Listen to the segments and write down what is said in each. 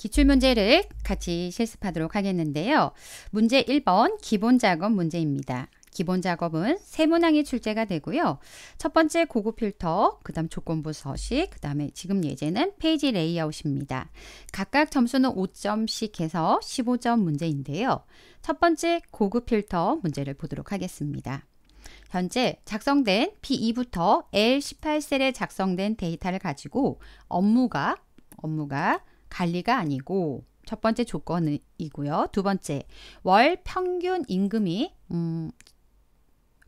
기출문제를 같이 실습하도록 하겠는데요. 문제 1번 기본작업 문제입니다. 기본작업은 세 문항이 출제가 되고요. 첫 번째 고급 필터, 그 다음 조건부 서식, 그 다음에 지금 예제는 페이지 레이아웃입니다. 각각 점수는 5점씩 해서 15점 문제인데요. 첫 번째 고급 필터 문제를 보도록 하겠습니다. 현재 작성된 P2부터 e L18셀에 작성된 데이터를 가지고 업무가 업무가 관리가 아니고 첫 번째 조건이고요. 두 번째, 월 평균 임금이 음,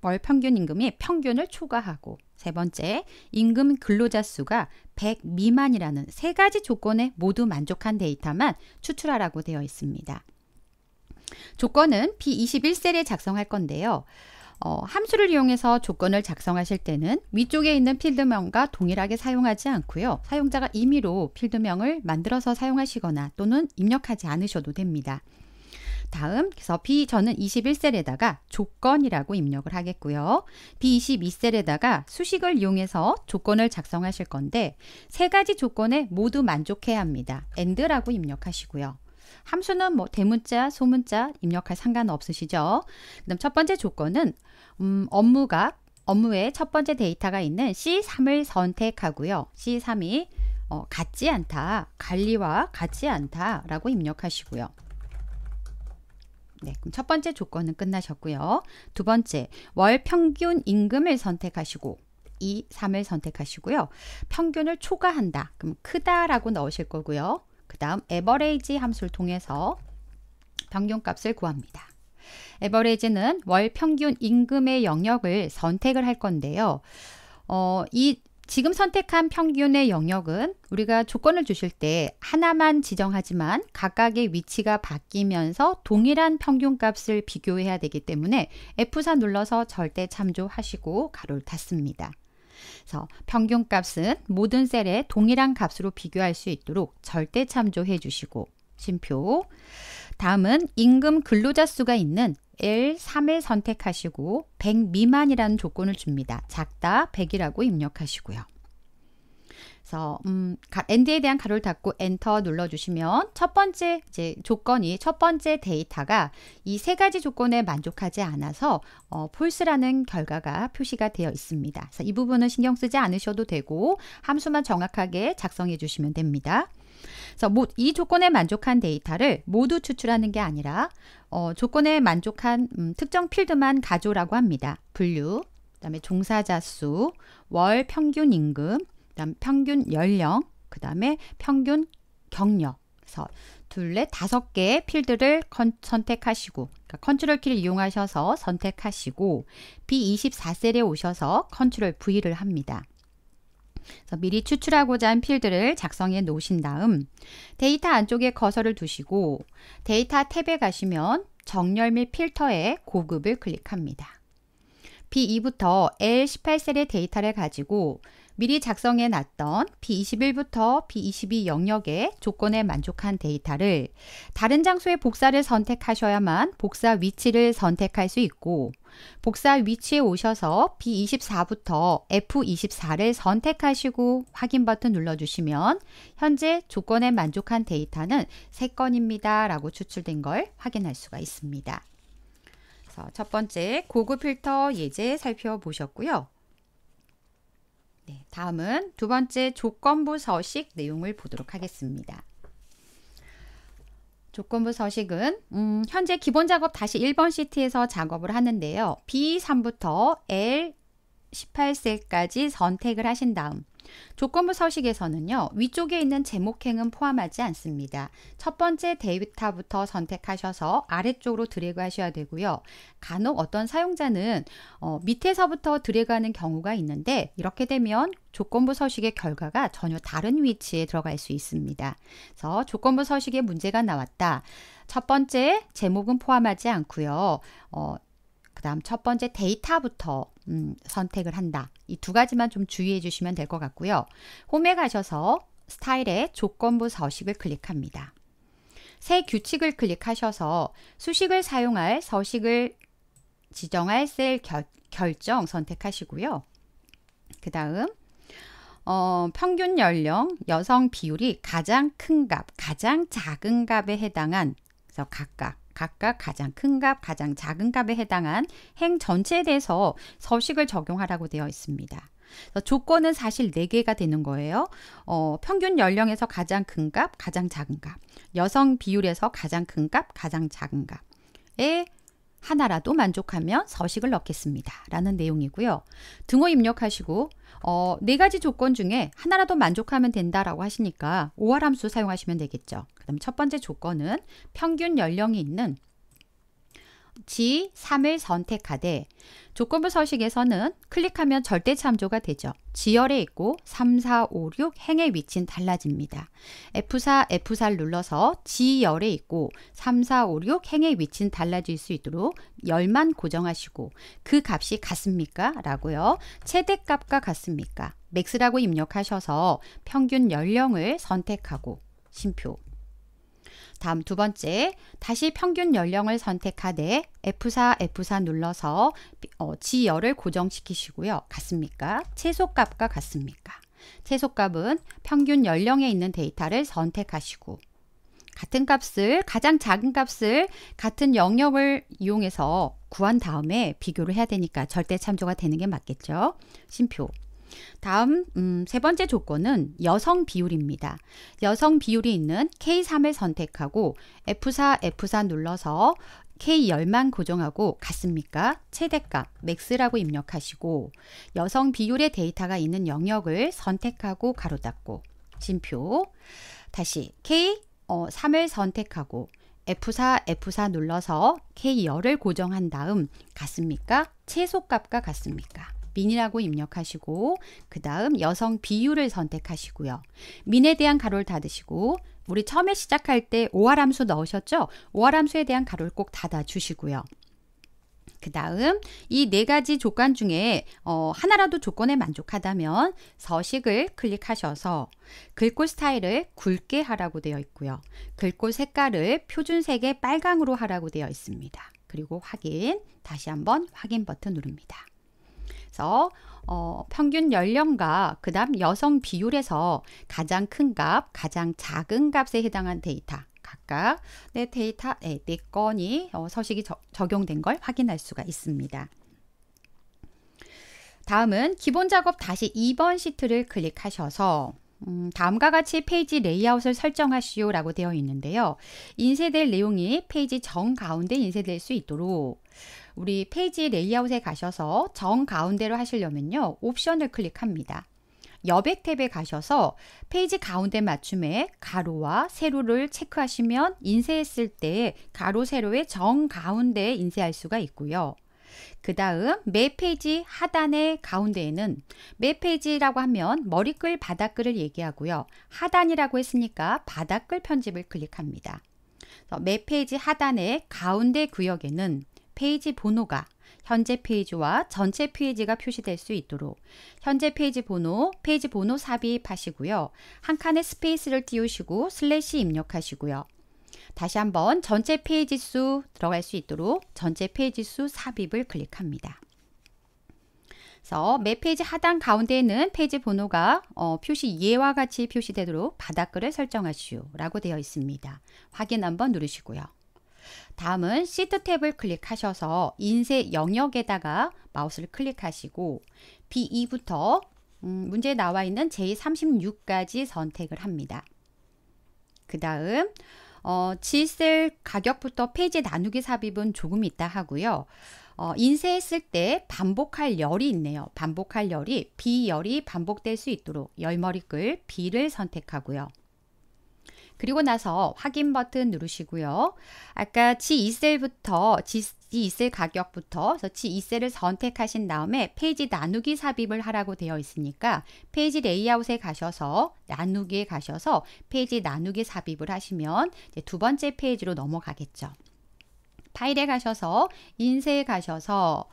월 평균 임금이 평균을 초과하고 세 번째, 임금 근로자 수가 100 미만이라는 세 가지 조건에 모두 만족한 데이터만 추출하라고 되어 있습니다. 조건은 B21셀에 작성할 건데요. 어, 함수를 이용해서 조건을 작성하실 때는 위쪽에 있는 필드명과 동일하게 사용하지 않고요. 사용자가 임의로 필드명을 만들어서 사용하시거나 또는 입력하지 않으셔도 됩니다. 다음 그래서 B 저는 21셀에다가 조건이라고 입력을 하겠고요. B22셀에다가 수식을 이용해서 조건을 작성하실 건데 세 가지 조건에 모두 만족해야 합니다. AND라고 입력하시고요. 함수는 뭐 대문자, 소문자 입력할 상관 없으시죠? 그다음 첫 번째 조건은 음, 업무가 업무의 첫 번째 데이터가 있는 C3을 선택하고요. C3이 어, 같지 않다, 관리와 같지 않다라고 입력하시고요. 네, 그럼 첫 번째 조건은 끝나셨고요. 두 번째, 월 평균 임금을 선택하시고 2, 3을 선택하시고요. 평균을 초과한다. 그럼 크다라고 넣으실 거고요. 그 다음 에버레이지 함수를 통해서 평균값을 구합니다. 에버레이지는 월 평균 임금의 영역을 선택을 할 건데요. 어, 이 지금 선택한 평균의 영역은 우리가 조건을 주실 때 하나만 지정하지만 각각의 위치가 바뀌면서 동일한 평균값을 비교해야 되기 때문에 F4 눌러서 절대 참조하시고 가로를 닫습니다. 그래서 평균값은 모든 셀에 동일한 값으로 비교할 수 있도록 절대 참조해 주시고 심표 다음은 임금 근로자 수가 있는 1, 3을 선택하시고 100 미만이라는 조건을 줍니다. 작다 100이라고 입력하시고요. 그래서 음, 엔드에 대한 가로를 닫고 엔터 눌러주시면 첫 번째 이제 조건이 첫 번째 데이터가 이 세 가지 조건에 만족하지 않아서 어, false라는 결과가 표시가 되어 있습니다. 그래서 이 부분은 신경 쓰지 않으셔도 되고 함수만 정확하게 작성해 주시면 됩니다. 그래서 이 조건에 만족한 데이터를 모두 추출하는 게 아니라 어, 조건에 만족한 음, 특정 필드만 가조라고 합니다. 분류, 그다음에 종사자 수, 월 평균 임금, 그다음 평균 연령, 그다음에 평균 경력. 그래서 둘레 다섯 개의 필드를 컨, 선택하시고 그러니까 컨트롤 키를 이용하셔서 선택하시고 B24셀에 오셔서 컨트롤 V를 합니다. 그래서 미리 추출하고자 한 필드를 작성해 놓으신 다음 데이터 안쪽에 커서를 두시고 데이터 탭에 가시면 정렬 및필터에 고급을 클릭합니다. B2부터 L18셀의 데이터를 가지고 미리 작성해 놨던 B21부터 B22 영역의 조건에 만족한 데이터를 다른 장소의 복사를 선택하셔야만 복사 위치를 선택할 수 있고 복사 위치에 오셔서 B24부터 F24를 선택하시고 확인 버튼 눌러주시면 현재 조건에 만족한 데이터는 3건입니다. 라고 추출된 걸 확인할 수가 있습니다. 첫 번째 고급 필터 예제 살펴보셨고요. 네, 다음은 두 번째 조건부 서식 내용을 보도록 하겠습니다. 조건부 서식은 음, 현재 기본 작업 다시 1번 시트에서 작업을 하는데요. B3부터 L, 18세까지 선택을 하신 다음 조건부 서식에서는요. 위쪽에 있는 제목행은 포함하지 않습니다. 첫 번째 데이터부터 선택하셔서 아래쪽으로 드래그 하셔야 되고요. 간혹 어떤 사용자는 어, 밑에서부터 드래그하는 경우가 있는데 이렇게 되면 조건부 서식의 결과가 전혀 다른 위치에 들어갈 수 있습니다. 그래서 조건부 서식에 문제가 나왔다. 첫 번째 제목은 포함하지 않고요. 어, 그 다음 첫 번째 데이터부터 음, 선택을 한다. 이 두 가지만 좀 주의해 주시면 될 것 같고요. 홈에 가셔서 스타일의 조건부 서식을 클릭합니다. 새 규칙을 클릭하셔서 수식을 사용할 서식을 지정할 셀 결, 결정 선택하시고요. 그 다음 어, 평균 연령, 여성 비율이 가장 큰 값, 가장 작은 값에 해당한 그래서 각각 각각 가장 큰 값, 가장 작은 값에 해당한 행 전체에 대해서 서식을 적용하라고 되어 있습니다. 조건은 사실 4개가 되는 거예요. 어, 평균 연령에서 가장 큰 값, 가장 작은 값, 여성 비율에서 가장 큰 값, 가장 작은 값에 하나라도 만족하면 서식을 넣겠습니다. 라는 내용이고요. 등호 입력하시고 어, 네 가지 조건 중에 하나라도 만족하면 된다라고 하시니까 오활함수 사용하시면 되겠죠. 그다음 첫 번째 조건은 평균 연령이 있는 G3을 선택하되 조건부 서식에서는 클릭하면 절대 참조가 되죠. 지열에 있고 3, 4, 5, 6 행의 위치는 달라집니다. F4, F4를 눌러서 지열에 있고 3, 4, 5, 6 행의 위치는 달라질 수 있도록 열만 고정하시고 그 값이 같습니까? 라고요. 최대값과 같습니까? 맥스라고 입력하셔서 평균 연령을 선택하고 심표 다음 두 번째, 다시 평균 연령을 선택하되 F4, F4 눌러서 지열을 어, 고정시키시고요. 같습니까? 최소값과 같습니까? 최소값은 평균 연령에 있는 데이터를 선택하시고 같은 값을, 가장 작은 값을 같은 영역을 이용해서 구한 다음에 비교를 해야 되니까 절대 참조가 되는 게 맞겠죠. 심표. 다음 음, 세 번째 조건은 여성 비율입니다. 여성 비율이 있는 K3을 선택하고 F4, F4 눌러서 K10만 고정하고 같습니까? 최대값, 맥스라고 입력하시고 여성 비율의 데이터가 있는 영역을 선택하고 가로 닫고 진표 다시 K3을 선택하고 F4, F4 눌러서 K 열을 고정한 다음 같습니까? 최소값과 같습니까? 민이라고 입력하시고 그 다음 여성 비율을 선택하시고요. 민에 대한 가로를 닫으시고 우리 처음에 시작할 때 오화람수 넣으셨죠? 오화람수에 대한 가로를 꼭 닫아주시고요. 그 다음 이 네 가지 조건 중에 어, 하나라도 조건에 만족하다면 서식을 클릭하셔서 글꼴 스타일을 굵게 하라고 되어 있고요. 글꼴 색깔을 표준색의 빨강으로 하라고 되어 있습니다. 그리고 확인, 다시 한번 확인 버튼 누릅니다. 그래서 어, 평균 연령과 그다음 여성 비율에서 가장 큰 값, 가장 작은 값에 해당한 데이터 각각 내 데이터 네, 네 건이 어, 서식이 저, 적용된 걸 확인할 수가 있습니다. 다음은 기본 작업 다시 2번 시트를 클릭하셔서 음, 다음과 같이 페이지 레이아웃을 설정하시오 라고 되어 있는데요. 인쇄될 내용이 페이지 정 가운데 인쇄될 수 있도록 우리 페이지 레이아웃에 가셔서 정 가운데로 하시려면요. 옵션을 클릭합니다. 여백 탭에 가셔서 페이지 가운데 맞춤에 가로와 세로를 체크하시면 인쇄했을 때 가로 세로의 정 가운데에 인쇄할 수가 있고요. 그 다음 매 페이지 하단의 가운데에는 매 페이지라고 하면 머리글 바닥글을 얘기하고요. 하단이라고 했으니까 바닥글 편집을 클릭합니다. 매 페이지 하단의 가운데 구역에는 페이지 번호가 현재 페이지와 전체 페이지가 표시될 수 있도록 현재 페이지 번호, 페이지 번호 삽입하시고요. 한 칸에 스페이스를 띄우시고 슬래시 입력하시고요. 다시 한번 전체 페이지 수 들어갈 수 있도록 전체 페이지 수 삽입을 클릭합니다. 그래서 매 페이지 하단 가운데에는 페이지 번호가 어, 표시 예와 같이 표시되도록 바닥글을 설정하시오 라고 되어 있습니다. 확인 한번 누르시고요. 다음은 시트 탭을 클릭하셔서 인쇄 영역에다가 마우스를 클릭하시고 B2부터 음, 문제에 나와 있는 J36까지 선택을 합니다. 그 다음 어, 질셀 가격부터 페이지 나누기 삽입은 조금 있다 하고요. 어, 인쇄했을 때 반복할 열이 있네요. 반복할 열이 B열이 반복될 수 있도록 열머리글 B를 선택하고요. 그리고 나서 확인 버튼 누르시고요. 아까 G2셀부터 G, G2셀 가격부터 그래서 G2셀을 선택하신 다음에 페이지 나누기 삽입을 하라고 되어 있으니까 페이지 레이아웃에 가셔서 나누기에 가셔서 페이지 나누기 삽입을 하시면 두 번째 페이지로 넘어가겠죠. 파일에 가셔서 인쇄에 가셔서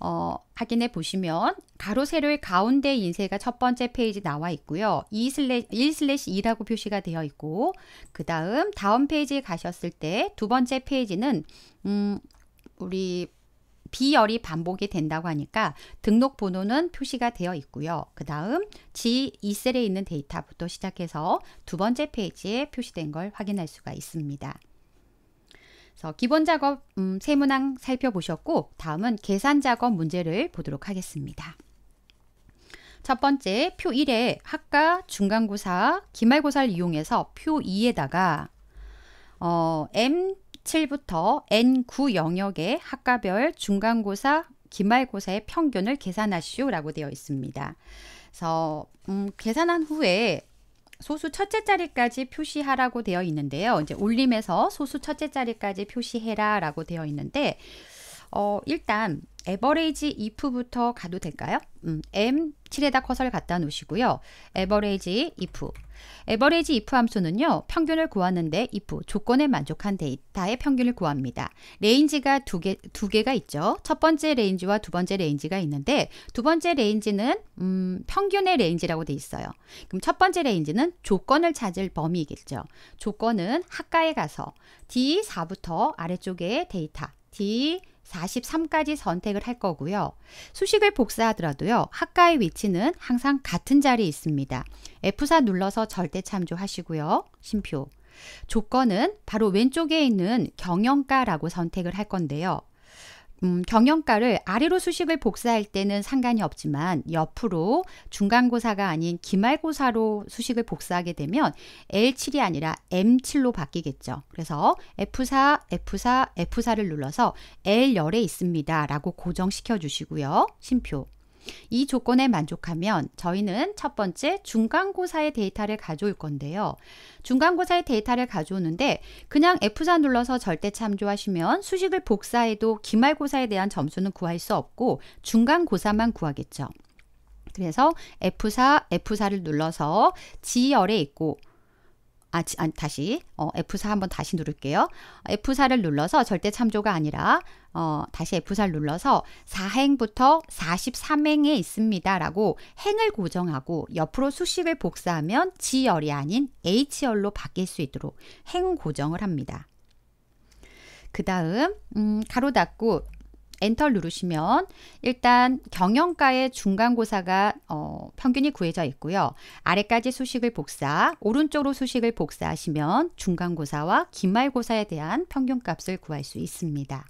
어, 확인해 보시면 가로 세로의 가운데 인쇄가 첫 번째 페이지 나와 있고요. 2 슬래, 1 슬래시 2라고 표시가 되어 있고 그 다음 다음 페이지에 가셨을 때 두 번째 페이지는 음, 우리 B열이 반복이 된다고 하니까 등록 번호는 표시가 되어 있고요. 그 다음 G2셀에 있는 데이터부터 시작해서 두 번째 페이지에 표시된 걸 확인할 수가 있습니다. 그래서 기본 작업 음, 세 문항 살펴보셨고 다음은 계산 작업 문제를 보도록 하겠습니다. 첫 번째 표 1에 학과 중간고사 기말고사를 이용해서 표 2에다가 어, M7부터 N9 영역의 학과별 중간고사 기말고사의 평균을 계산하시오라고 되어 있습니다. 그래서 음, 계산한 후에 소수 첫째 자리까지 표시하라고 되어 있는데요. 이제 올림에서 소수 첫째 자리까지 표시해라 라고 되어 있는데 어, 일단 에버레이지 if부터 가도 될까요? 음, m 7에다 커서를 갖다 놓으시고요. 에버레이지 if. 에버레이지 if 함수는요. 평균을 구하는데 if 조건에 만족한 데이터의 평균을 구합니다. 레인지가 두 개 두 개가 있죠. 첫 번째 레인지와 두 번째 레인지가 있는데 두 번째 레인지는 음, 평균의 레인지라고 돼 있어요. 그럼 첫 번째 레인지는 조건을 찾을 범위겠죠. 조건은 학과에 가서 D4부터 아래쪽에 데이터 D 43까지 선택을 할 거고요. 수식을 복사하더라도요. 학과의 위치는 항상 같은 자리에 있습니다. F4 눌러서 절대 참조하시고요. 심표. 조건은 바로 왼쪽에 있는 경영가라고 선택을 할 건데요. 음, 경영가를 아래로 수식을 복사할 때는 상관이 없지만 옆으로 중간고사가 아닌 기말고사로 수식을 복사하게 되면 L7이 아니라 M7로 바뀌겠죠. 그래서 F4, F4, F4를 눌러서 L 열에 있습니다. 라고 고정시켜 주시고요. 심표. 이 조건에 만족하면 저희는 첫 번째 중간고사의 데이터를 가져올 건데요. 중간고사의 데이터를 가져오는데 그냥 F4 눌러서 절대 참조하시면 수식을 복사해도 기말고사에 대한 점수는 구할 수 없고 중간고사만 구하겠죠. 그래서 F4, F4를 눌러서 지열에 있고 아, 지, 아, 다시 어, F4 한번 다시 누를게요. F4를 눌러서 절대 참조가 아니라 어, 다시 F4를 눌러서 4행부터 43행에 있습니다. 라고 행을 고정하고 옆으로 수식을 복사하면 G열이 아닌 H열로 바뀔 수 있도록 행 고정을 합니다. 그 다음 음, 가로 닫고 엔터를 누르시면 일단 경영가의 중간고사가 어, 평균이 구해져 있고요. 아래까지 수식을 복사, 오른쪽으로 수식을 복사하시면 중간고사와 기말고사에 대한 평균값을 구할 수 있습니다.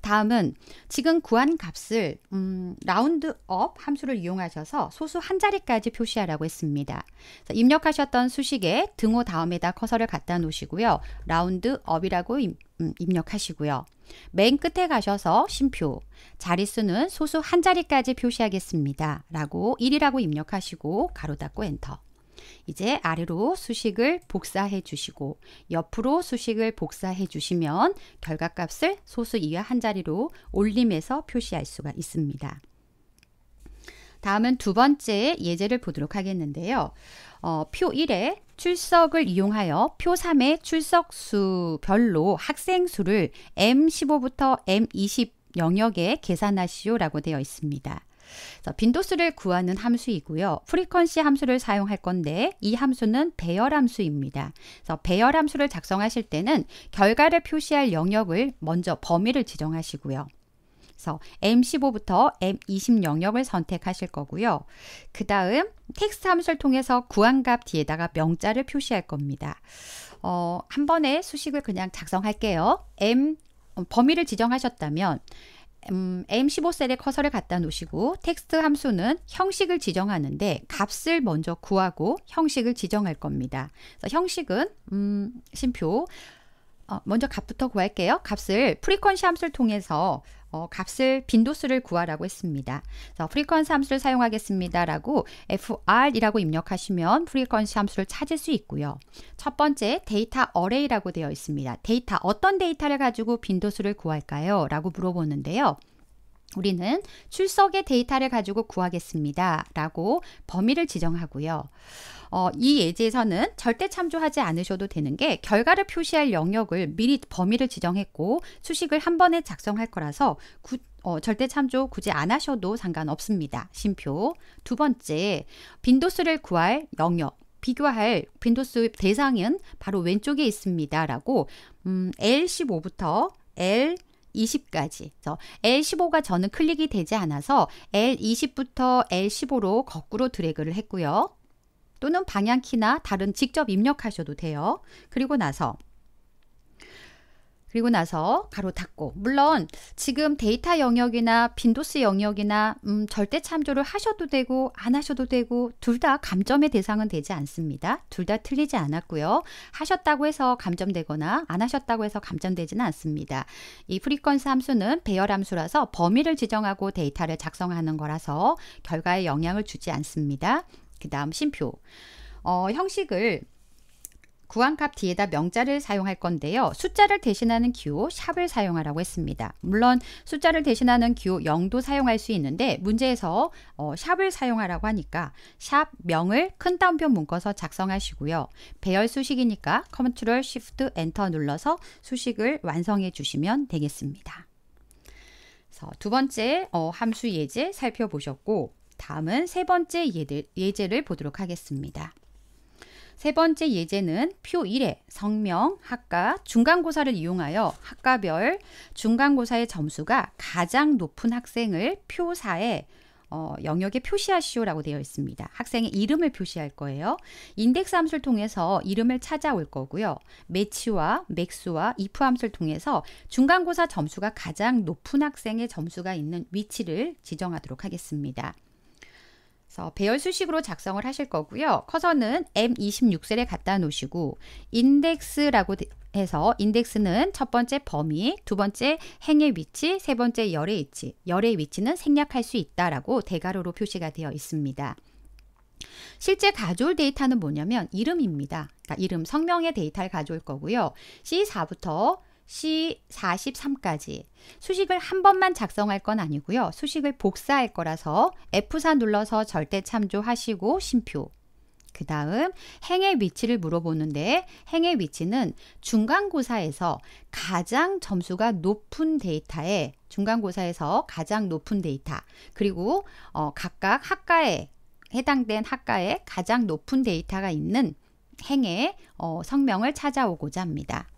다음은 지금 구한 값을 음, 라운드업 함수를 이용하셔서 소수 한 자리까지 표시하라고 했습니다. 입력하셨던 수식에 등호 다음에다 커서를 갖다 놓으시고요. 라운드업이라고 음, 입력하시고요. 맨 끝에 가셔서 심표, 자릿수는 소수 한 자리까지 표시하겠습니다. 라고 1이라고 입력하시고 가로 닫고 엔터. 이제 아래로 수식을 복사해 주시고 옆으로 수식을 복사해 주시면 결과값을 소수 이하 한 자리로 올림해서 표시할 수가 있습니다. 다음은 두 번째 예제를 보도록 하겠는데요. 어, 표 1에 출석을 이용하여 표 3의 출석수별로 학생 수를 M15부터 M20 영역에 계산하시오라고 되어 있습니다. 빈도수를 구하는 함수이고요. 프리퀀시 함수를 사용할 건데 이 함수는 배열 함수입니다. 그래서 배열 함수를 작성하실 때는 결과를 표시할 영역을 먼저 범위를 지정하시고요. 그래서 M15부터 M20 영역을 선택하실 거고요. 그 다음 텍스트 함수를 통해서 구한값 뒤에다가 명자를 표시할 겁니다. 어, 한 번에 수식을 그냥 작성할게요. M 어, 범위를 지정하셨다면 음, M15셀에 커서를 갖다 놓으시고 텍스트 함수는 형식을 지정하는데 값을 먼저 구하고 형식을 지정할 겁니다. 그래서 형식은 음, 심표 어, 먼저 값부터 구할게요. 값을 프리퀀시 함수를 통해서 어, 값을 빈도수를 구하라고 했습니다. 그래서 프리퀀스 함수를 사용하겠습니다라고 fr이라고 입력하시면 프리퀀스 함수를 찾을 수 있고요. 첫 번째 데이터 어레이라고 되어 있습니다. 데이터 어떤 데이터를 가지고 빈도수를 구할까요? 라고 물어보는데요. 우리는 출석의 데이터를 가지고 구하겠습니다. 라고 범위를 지정하고요. 어, 이 예제에서는 절대 참조하지 않으셔도 되는 게 결과를 표시할 영역을 미리 범위를 지정했고 수식을 한 번에 작성할 거라서 구, 어, 절대 참조 굳이 안 하셔도 상관없습니다. 심표. 두 번째, 빈도수를 구할 영역. 비교할 빈도수 대상은 바로 왼쪽에 있습니다. 라고 음, L15부터 L 20까지. 그래서 L15가 저는 클릭이 되지 않아서 L20부터 L15로 거꾸로 드래그를 했고요. 또는 방향키나 다른 직접 입력하셔도 돼요. 그리고 나서 그리고 나서 가로 닫고 물론 지금 데이터 영역이나 빈도수 영역이나 음, 절대 참조를 하셔도 되고 안 하셔도 되고 둘 다 감점의 대상은 되지 않습니다. 둘 다 틀리지 않았고요. 하셨다고 해서 감점되거나 안 하셨다고 해서 감점되지는 않습니다. 이 프리퀀스 함수는 배열 함수라서 범위를 지정하고 데이터를 작성하는 거라서 결과에 영향을 주지 않습니다. 그 다음 심표. 어, 형식을 구한값 뒤에다 명자를 사용할 건데요. 숫자를 대신하는 기호 샵을 사용하라고 했습니다. 물론 숫자를 대신하는 기호 0도 사용할 수 있는데 문제에서 어, 샵을 사용하라고 하니까 샵 명을 큰 따옴표 묶어서 작성하시고요. 배열 수식이니까 컨트롤 쉬프트 엔터 눌러서 수식을 완성해 주시면 되겠습니다. 두 번째 어, 함수 예제 살펴보셨고 다음은 세 번째 예제를 보도록 하겠습니다. 세 번째 예제는 표 1에 성명, 학과, 중간고사를 이용하여 학과별 중간고사의 점수가 가장 높은 학생을 표 4에 어, 영역에 표시하시오라고 되어 있습니다. 학생의 이름을 표시할 거예요. 인덱스 함수를 통해서 이름을 찾아올 거고요. 매치와 맥스와 if 함수를 통해서 중간고사 점수가 가장 높은 학생의 점수가 있는 위치를 지정하도록 하겠습니다. 그래서 배열 수식으로 작성을 하실 거고요. 커서는 M26셀에 갖다 놓으시고 인덱스라고 해서 인덱스는 첫 번째 범위, 두 번째 행의 위치, 세 번째 열의 위치, 열의 위치는 생략할 수 있다라고 대괄호로 표시가 되어 있습니다. 실제 가져올 데이터는 뭐냐면 이름입니다. 그러니까 이름, 성명의 데이터를 가져올 거고요. C4부터 C43까지 수식을 한 번만 작성할 건 아니고요. 수식을 복사할 거라서 F4 눌러서 절대 참조하시고 심표. 그 다음 행의 위치를 물어보는데 행의 위치는 중간고사에서 가장 점수가 높은 데이터에 중간고사에서 가장 높은 데이터 그리고 어, 각각 학과에 해당된 학과에 가장 높은 데이터가 있는 행의 어, 성명을 찾아오고자 합니다.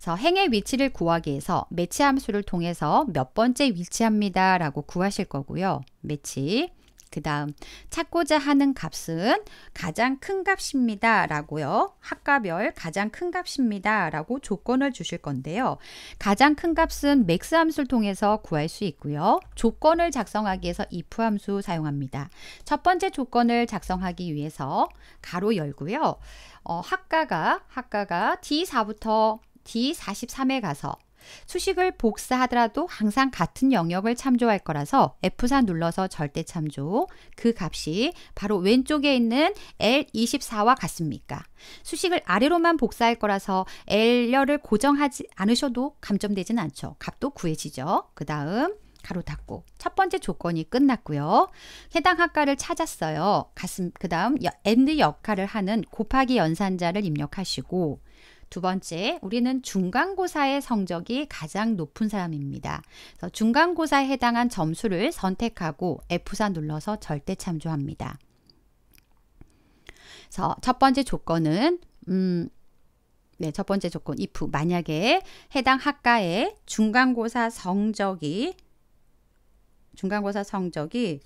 그래서 행의 위치를 구하기 위해서 매치 함수를 통해서 몇 번째 위치합니다 라고 구하실 거고요. 매치 그 다음 찾고자 하는 값은 가장 큰 값입니다 라고요 학과별 가장 큰 값입니다 라고 조건을 주실 건데요 가장 큰 값은 맥스 함수를 통해서 구할 수 있고요 조건을 작성하기 위해서 if 함수 사용합니다 첫 번째 조건을 작성하기 위해서 가로 열고요 어, 학과가 학과가 D4부터 D43에 가서 수식을 복사하더라도 항상 같은 영역을 참조할 거라서 F4 눌러서 절대 참조 그 값이 바로 왼쪽에 있는 L24와 같습니까? 수식을 아래로만 복사할 거라서 L열을 고정하지 않으셔도 감점되진 않죠. 값도 구해지죠. 그 다음 가로 닫고 첫 번째 조건이 끝났고요. 해당 학과를 찾았어요. 그 다음 엔드 역할을 하는 곱하기 연산자를 입력하시고 두 번째, 우리는 중간고사의 성적이 가장 높은 사람입니다. 중간고사에 해당한 점수를 선택하고 F4 눌러서 절대 참조합니다. 그래서 첫 번째 조건은 음, 네, 첫 번째 조건 if 만약에 해당 학과의 중간고사 성적이 중간고사 성적이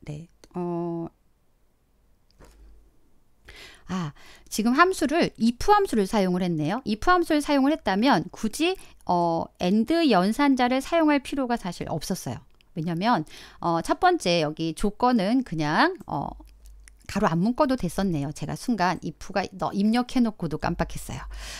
네, 어, 아, 지금 함수를 if 함수를 사용을 했네요. if 함수를 사용을 했다면 굳이 어, and 연산자를 사용할 필요가 사실 없었어요. 왜냐면 어, 첫 번째 여기 조건은 그냥 어, 가로 안 묶어도 됐었네요. 제가 순간 이프가 입력해놓고도 깜빡했어요.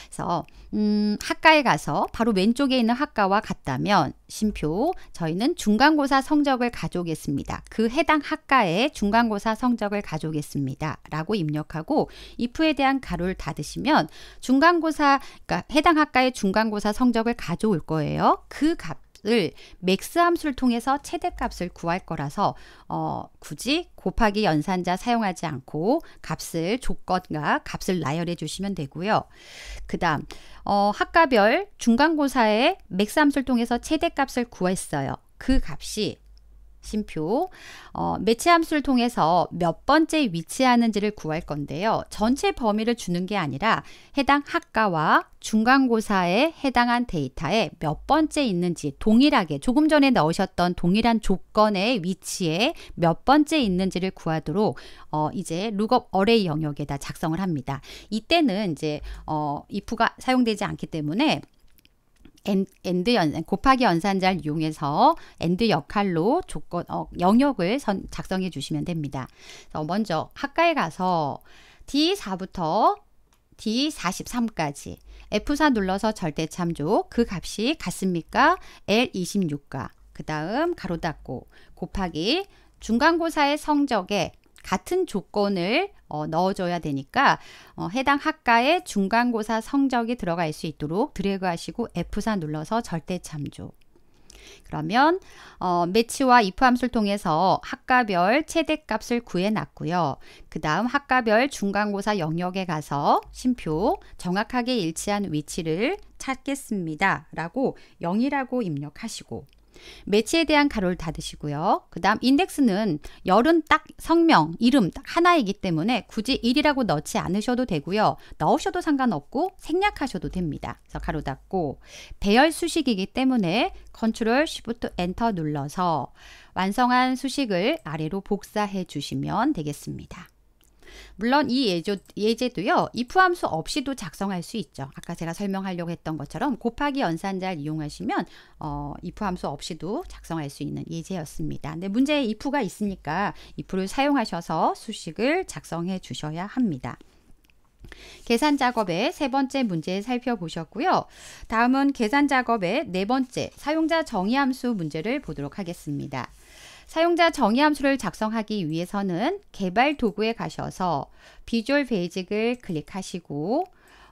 그래서 음, 학과에 가서 바로 왼쪽에 있는 학과와 같다면 심표 저희는 중간고사 성적을 가져오겠습니다. 그 해당 학과에 중간고사 성적을 가져오겠습니다. 라고 입력하고 if에 대한 가로를 닫으시면 중간고사 그러니까 해당 학과의 중간고사 성적을 가져올 거예요. 그값 값을 맥스 함수를 통해서 최대값을 구할 거라서 어, 굳이 곱하기 연산자 사용하지 않고 값을 조건과 값을 나열해 주시면 되고요. 그 다음 어, 학과별 중간고사의 맥스 함수를 통해서 최대값을 구했어요. 그 값이 심표. 어, 매체 함수를 통해서 몇 번째 위치하는지를 구할 건데요. 전체 범위를 주는 게 아니라 해당 학과와 중간고사에 해당한 데이터에 몇 번째 있는지 동일하게 조금 전에 넣으셨던 동일한 조건의 위치에 몇 번째 있는지를 구하도록 어, 이제 룩업 어레이 영역에다 작성을 합니다. 이때는 이제 어, if가 사용되지 않기 때문에 엔드 연산 곱하기 연산자를 이용해서 엔드 역할로 조건 어, 영역을 선, 작성해 주시면 됩니다. 먼저 학과에 가서 D4부터 D43까지 F4 눌러서 절대 참조 그 값이 같습니까? L26과 그 다음 가로 닫고 곱하기 중간고사의 성적에 같은 조건을 어, 넣어줘야 되니까 어, 해당 학과의 중간고사 성적이 들어갈 수 있도록 드래그하시고 F4 눌러서 절대 참조. 그러면 어, 매치와 if 함수를 통해서 학과별 최대값을 구해놨고요. 그 다음 학과별 중간고사 영역에 가서 심표 정확하게 일치한 위치를 찾겠습니다. 라고 0이라고 입력하시고 매체에 대한 가로를 닫으시고요. 그 다음 인덱스는 열은 딱 성명, 이름 딱 하나이기 때문에 굳이 1이라고 넣지 않으셔도 되고요. 넣으셔도 상관없고 생략하셔도 됩니다. 그래서 가로 닫고 배열 수식이기 때문에 컨트롤 쉬프트 엔터 눌러서 완성한 수식을 아래로 복사해 주시면 되겠습니다. 물론 이 예조, 예제도요. if 함수 없이도 작성할 수 있죠. 아까 제가 설명하려고 했던 것처럼 곱하기 연산자를 이용하시면 어, if 함수 없이도 작성할 수 있는 예제였습니다. 근데 문제에 if가 있으니까 if를 사용하셔서 수식을 작성해 주셔야 합니다. 계산 작업의 세 번째 문제 살펴보셨고요. 다음은 계산 작업의 네 번째 사용자 정의 함수 문제를 보도록 하겠습니다. 사용자 정의 함수를 작성하기 위해서는 개발 도구에 가셔서 비주얼 베이직을 클릭하시고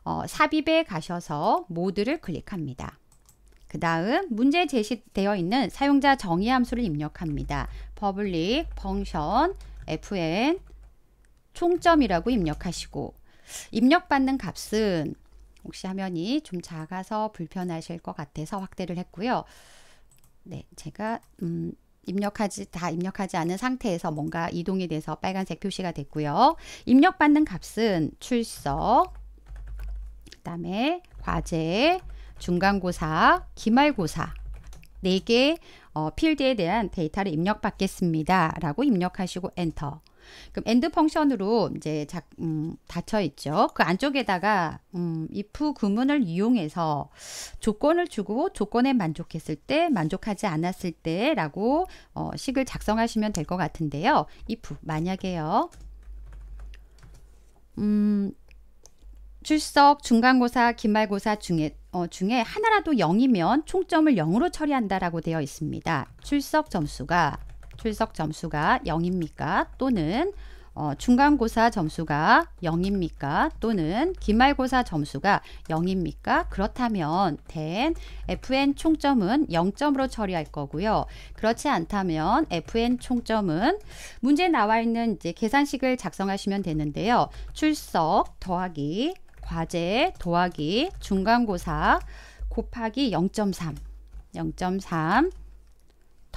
어, 삽입에 가셔서 모드를 클릭합니다. 그 다음 문제 제시되어 있는 사용자 정의 함수를 입력합니다. public function fn 총점이라고 입력하시고 입력받는 값은 혹시 화면이 좀 작아서 불편하실 것 같아서 확대를 했고요. 네, 제가 음, 입력하지 다 입력하지 않은 상태에서 뭔가 이동이 돼서 빨간색 표시가 됐고요. 입력받는 값은 출석, 그다음에 과제, 중간고사, 기말고사 4개 어, 필드에 대한 데이터를 입력받겠습니다. 라고 입력하시고 엔터 그럼 엔드 펑션으로 이제 자, 음, 닫혀 있죠. 그 안쪽에다가 음, if 구문을 이용해서 조건을 주고 조건에 만족했을 때, 만족하지 않았을 때라고 어, 식을 작성하시면 될 것 같은데요. if 만약에요. 음, 출석, 중간고사, 기말고사 중에 어, 중에 하나라도 0이면 총점을 0으로 처리한다라고 되어 있습니다. 출석 점수가 출석 점수가 0입니까? 또는 어, 중간고사 점수가 0입니까? 또는 기말고사 점수가 0입니까? 그렇다면 된 FN 총점은 0점으로 처리할 거고요. 그렇지 않다면 FN 총점은 문제 나와 있는 이제 계산식을 작성하시면 되는데요. 출석 더하기 과제 더하기 중간고사 곱하기 0.3 0.3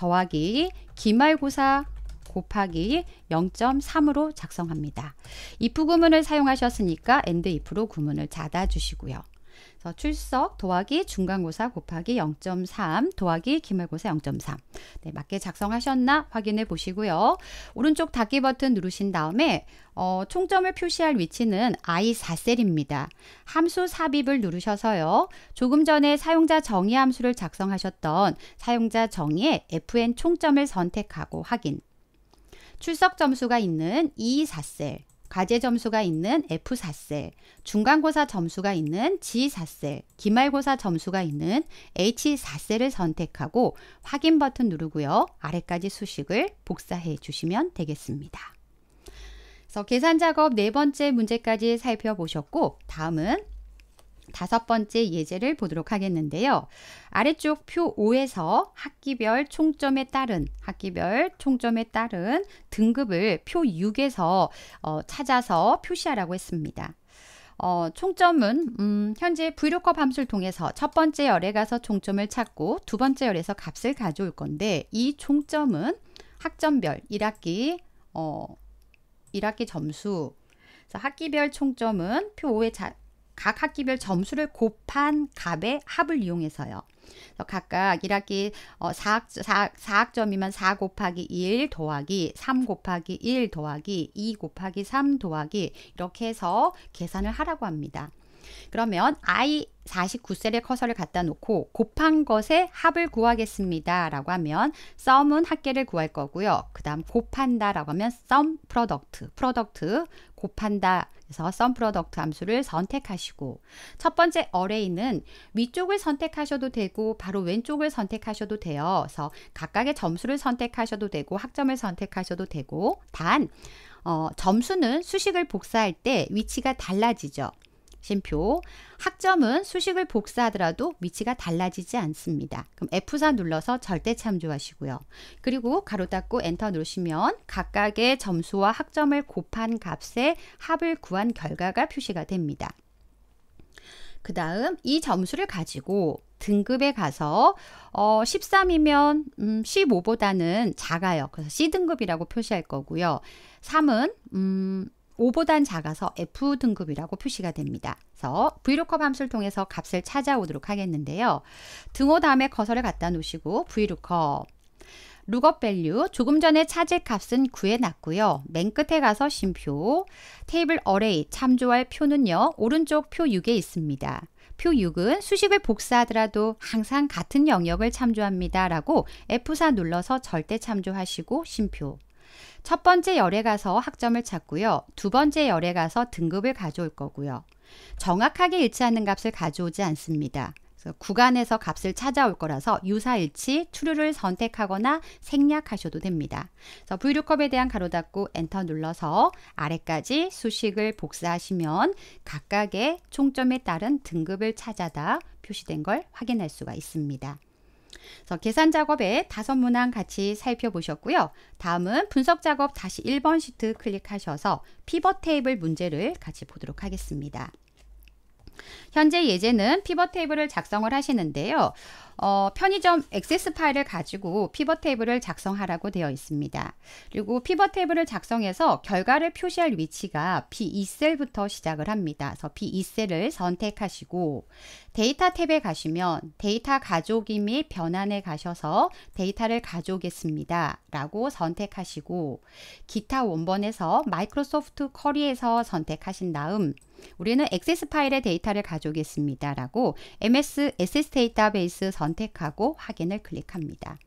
더하기 기말고사 곱하기 0.3으로 작성합니다. if 구문을 사용하셨으니까 and if로 구문을 닫아 주시고요. 그래서 출석 도하기 중간고사 곱하기 0.3 도하기 기말고사 0.3 네, 맞게 작성하셨나 확인해 보시고요. 오른쪽 닫기 버튼 누르신 다음에 어, 총점을 표시할 위치는 I4셀입니다. 함수 삽입을 누르셔서요. 조금 전에 사용자 정의 함수를 작성하셨던 사용자 정의의 FN 총점을 선택하고 확인. 출석 점수가 있는 E4셀 과제 점수가 있는 F4셀, 중간고사 점수가 있는 G4셀, 기말고사 점수가 있는 H4셀을 선택하고 확인 버튼 누르고요. 아래까지 수식을 복사해 주시면 되겠습니다. 그래서 계산 작업 네 번째 문제까지 살펴보셨고 다음은 다섯 번째 예제를 보도록 하겠는데요. 아래쪽 표 5에서 학기별 총점에 따른 학기별 총점에 따른 등급을 표 6에서 어, 찾아서 표시하라고 했습니다. 어, 총점은 음, 현재 브이로커 함수를 통해서 첫 번째 열에 가서 총점을 찾고 두 번째 열에서 값을 가져올 건데 이 총점은 학점별 1학기 어, 1학기 점수 학기별 총점은 표 5에 각 학기별 점수를 곱한 값의 합을 이용해서요. 각각 1학기 4학, 4학, 점 미만 4 곱하기 1 더하기 3 곱하기 1 더하기 2 곱하기 3 더하기 이렇게 해서 계산을 하라고 합니다. 그러면 i 49셀의 커서를 갖다 놓고 곱한 것의 합을 구하겠습니다. 라고 하면 썸은 합계를 구할 거고요. 그 다음 곱한다 라고 하면 썸 프로덕트, 프로덕트 곱한다 그래서 썸 프로덕트 함수를 선택하시고 첫 번째 a r r a y 는 위쪽을 선택하셔도 되고 바로 왼쪽을 선택하셔도 돼요. 그래서 각각의 점수를 선택하셔도 되고 학점을 선택하셔도 되고 단 어, 점수는 수식을 복사할 때 위치가 달라지죠. 쉼표. 학점은 수식을 복사하더라도 위치가 달라지지 않습니다. 그럼 F4 눌러서 절대 참조하시고요. 그리고 가로 닫고 엔터 누르시면 각각의 점수와 학점을 곱한 값에 합을 구한 결과가 표시가 됩니다. 그 다음 이 점수를 가지고 등급에 가서 어, 13이면 음, 15보다는 작아요. 그래서 C등급이라고 표시할 거고요. 3은 음, 5보단 작아서 F 등급이라고 표시가 됩니다. 그래서 v l o o 함수를 통해서 값을 찾아오도록 하겠는데요. 등호 다음에 커서를 갖다 놓으시고 브이로 o k u 룩업 밸류 조금 전에 찾을 값은 구해놨고요. 맨 끝에 가서 심표 테이블 어레이 참조할 표는요. 오른쪽 표 6에 있습니다. 표 6은 수식을 복사하더라도 항상 같은 영역을 참조합니다. 라고 F4 눌러서 절대 참조하시고 심표 첫 번째 열에 가서 학점을 찾고요. 두 번째 열에 가서 등급을 가져올 거고요. 정확하게 일치하는 값을 가져오지 않습니다. 구간에서 값을 찾아올 거라서 유사일치, t r 를 선택하거나 생략하셔도 됩니다. 그래서 v l o o 에 대한 가로 닫고 엔터 눌러서 아래까지 수식을 복사하시면 각각의 총점에 따른 등급을 찾아다 표시된 걸 확인할 수가 있습니다. 그래서 계산 작업에 다섯 문항 같이 살펴보셨고요. 다음은 분석 작업 다시 1번 시트 클릭하셔서 피벗 테이블 문제를 같이 보도록 하겠습니다. 현재 예제는 피벗 테이블을 작성을 하시는데요. 어, 편의점 액세스 파일을 가지고 피벗 테이블을 작성하라고 되어 있습니다. 그리고 피벗 테이블을 작성해서 결과를 표시할 위치가 B2셀부터 시작을 합니다. 그래서 B2셀을 선택하시고 데이터 탭에 가시면 데이터 가족오기및 변환에 가셔서 데이터를 가져오겠습니다. 라고 선택하시고 기타 원본에서 마이크로소프트 커리에서 선택하신 다음 우리는 액세스 파일의 데이터를 가져오겠습니다. 라고 MS SS 데이터베이스 선 선택하고 확인을 클릭합니다.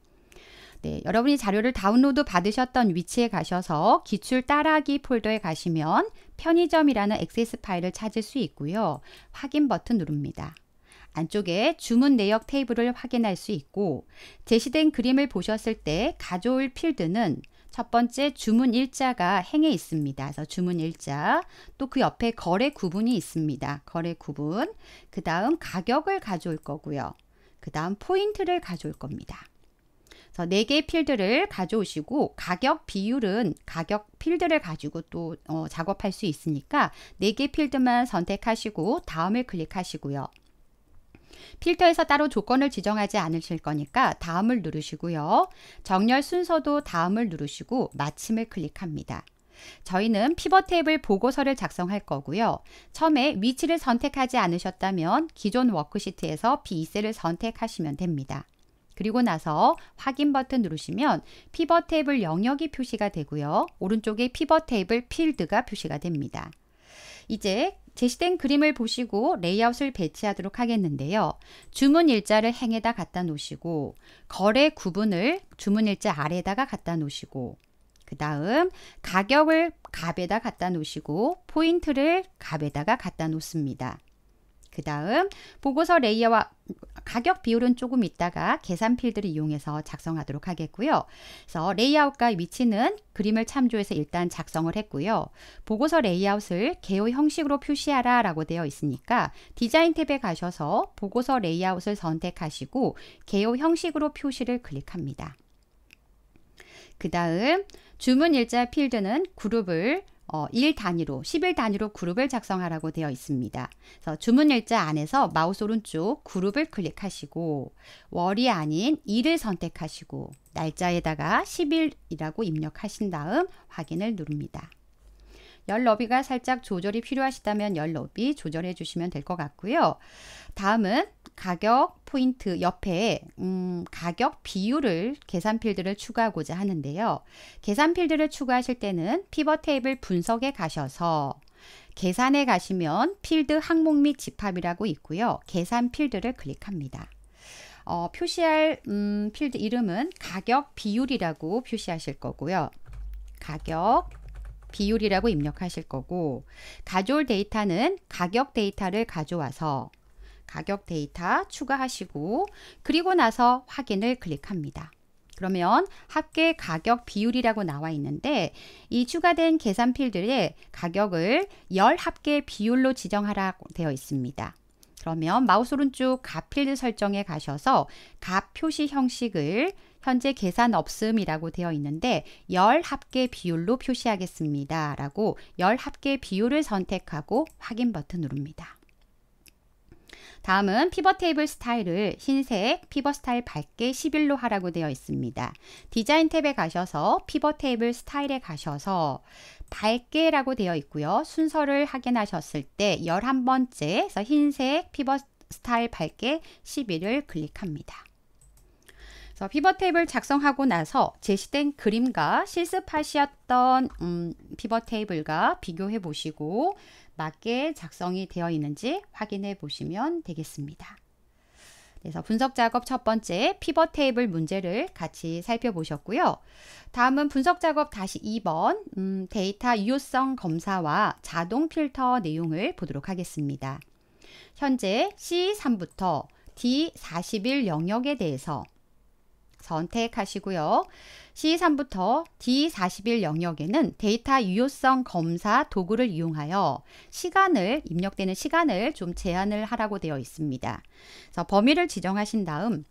네, 여러분이 자료를 다운로드 받으셨던 위치에 가셔서 기출 따라하기 폴더에 가시면 편의점이라는 액세스 파일을 찾을 수 있고요. 확인 버튼 누릅니다. 안쪽에 주문 내역 테이블을 확인할 수 있고 제시된 그림을 보셨을 때 가져올 필드는 첫 번째 주문 일자가 행에 있습니다. 그래서 주문 일자, 또 그 옆에 거래 구분이 있습니다. 거래 구분, 그 다음 가격을 가져올 거고요. 그 다음 포인트를 가져올 겁니다. 그래서 4개의 필드를 가져오시고 가격 비율은 가격 필드를 가지고 또 어, 작업할 수 있으니까 4개 필드만 선택하시고 다음을 클릭하시고요. 필터에서 따로 조건을 지정하지 않으실 거니까 다음을 누르시고요. 정렬 순서도 다음을 누르시고 마침을 클릭합니다. 저희는 피벗 테이블 보고서를 작성할 거고요. 처음에 위치를 선택하지 않으셨다면 기존 워크시트에서 B2셀을 선택하시면 됩니다. 그리고 나서 확인 버튼 누르시면 피벗 테이블 영역이 표시가 되고요. 오른쪽에 피벗 테이블 필드가 표시가 됩니다. 이제 제시된 그림을 보시고 레이아웃을 배치하도록 하겠는데요. 주문 일자를 행에다 갖다 놓으시고 거래 구분을 주문 일자 아래에다가 갖다 놓으시고 그 다음 가격을 갑에다 갖다 놓으시고 포인트를 갑에다가 갖다 놓습니다. 그 다음 보고서 레이어와 가격 비율은 조금 있다가 계산 필드를 이용해서 작성하도록 하겠고요. 그래서 레이아웃과 위치는 그림을 참조해서 일단 작성을 했고요. 보고서 레이아웃을 개요 형식으로 표시하라 라고 되어 있으니까 디자인 탭에 가셔서 보고서 레이아웃을 선택하시고 개요 형식으로 표시를 클릭합니다. 그 다음 주문 일자 필드는 그룹을 어, 1 단위로, 1 1 단위로 그룹을 작성하라고 되어 있습니다. 그래서 주문 일자 안에서 마우스 오른쪽 그룹을 클릭하시고 월이 아닌 일을 선택하시고 날짜에다가 10일이라고 입력하신 다음 확인을 누릅니다. 열 너비가 살짝 조절이 필요하시다면 열 너비 조절해 주시면 될 것 같고요. 다음은 가격 포인트 옆에 음, 가격 비율을 계산 필드를 추가하고자 하는데요. 계산 필드를 추가하실 때는 피벗 테이블 분석에 가셔서 계산에 가시면 필드 항목 및 집합이라고 있고요. 계산 필드를 클릭합니다. 어, 표시할 음, 필드 이름은 가격 비율이라고 표시하실 거고요. 가격 비율이라고 입력하실 거고 가져올 데이터는 가격 데이터를 가져와서 가격 데이터 추가하시고 그리고 나서 확인을 클릭합니다. 그러면 합계 가격 비율이라고 나와 있는데 이 추가된 계산 필드에 가격을 1 0 합계 비율로 지정하라고 되어 있습니다. 그러면 마우스 오른쪽 가필드 설정에 가셔서 값 표시 형식을 현재 계산 없음이라고 되어 있는데 1 0 합계 비율로 표시하겠습니다. 라고 1 0 합계 비율을 선택하고 확인 버튼 누릅니다. 다음은 피버 테이블 스타일을 흰색 피버 스타일 밝게 11로 하라고 되어 있습니다. 디자인 탭에 가셔서 피벗 테이블 스타일에 가셔서 밝게라고 되어 있고요. 순서를 확인하셨을 때 11번째에서 흰색 피벗 스타일 밝게 11을 클릭합니다. 그래서 피벗 테이블 작성하고 나서 제시된 그림과 실습하셨던 음, 피벗 테이블과 비교해 보시고 맞게 작성이 되어 있는지 확인해 보시면 되겠습니다. 그래서 분석 작업 첫 번째 피벗 테이블 문제를 같이 살펴보셨고요. 다음은 분석 작업 다시 2번 음, 데이터 유효성 검사와 자동 필터 내용을 보도록 하겠습니다. 현재 C3부터 D41 영역에 대해서 선택하시고요. C3부터 D41 영역에는 데이터 유효성 검사 도구를 이용하여 시간을 입력되는 시간을 좀 제한을 하라고 되어 있습니다. 그래서 범위를 지정하신 다음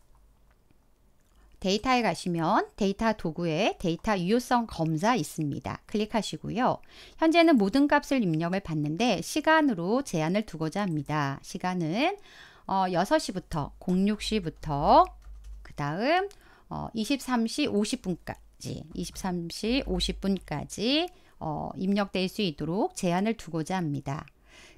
데이터에 가시면 데이터 도구에 데이터 유효성 검사 있습니다. 클릭하시고요. 현재는 모든 값을 입력을 받는데 시간으로 제한을 두고자 합니다. 시간은 어, 6시부터 06시부터 그 다음 어, 23시 50분까지 23시 50분까지 어, 입력될 수 있도록 제한을 두고자 합니다.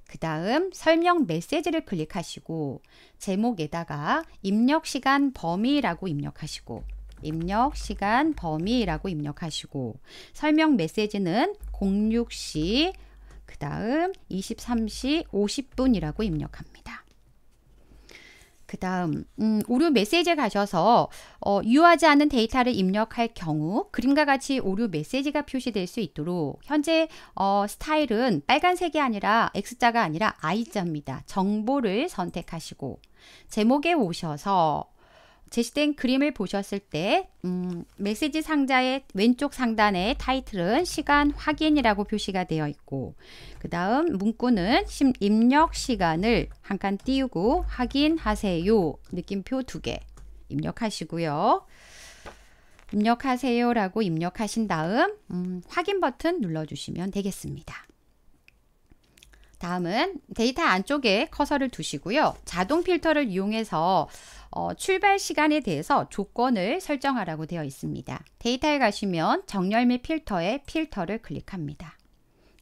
그 다음 설명 메시지를 클릭하시고 제목에다가 입력 시간 범위라고 입력하시고 입력 시간 범위라고 입력하시고 설명 메시지는 06시 그 다음 23시 50분이라고 입력합니다. 그 다음 음, 오류 메시지에 가셔서 어, 유효하지 않은 데이터를 입력할 경우 그림과 같이 오류 메시지가 표시될 수 있도록 현재 어, 스타일은 빨간색이 아니라 X자가 아니라 I자입니다. 정보를 선택하시고 제목에 오셔서 제시된 그림을 보셨을 때 음, 메시지 상자의 왼쪽 상단에 타이틀은 시간 확인이라고 표시가 되어 있고 그 다음 문구는 입력 시간을 한 칸 띄우고 확인하세요 느낌표 두 개 입력하시고요. 입력하세요 라고 입력하신 다음 음, 확인 버튼 눌러주시면 되겠습니다. 다음은 데이터 안쪽에 커서를 두시고요. 자동 필터를 이용해서 어, 출발 시간에 대해서 조건을 설정하라고 되어 있습니다. 데이터에 가시면 정렬 및 필터에 필터를 클릭합니다.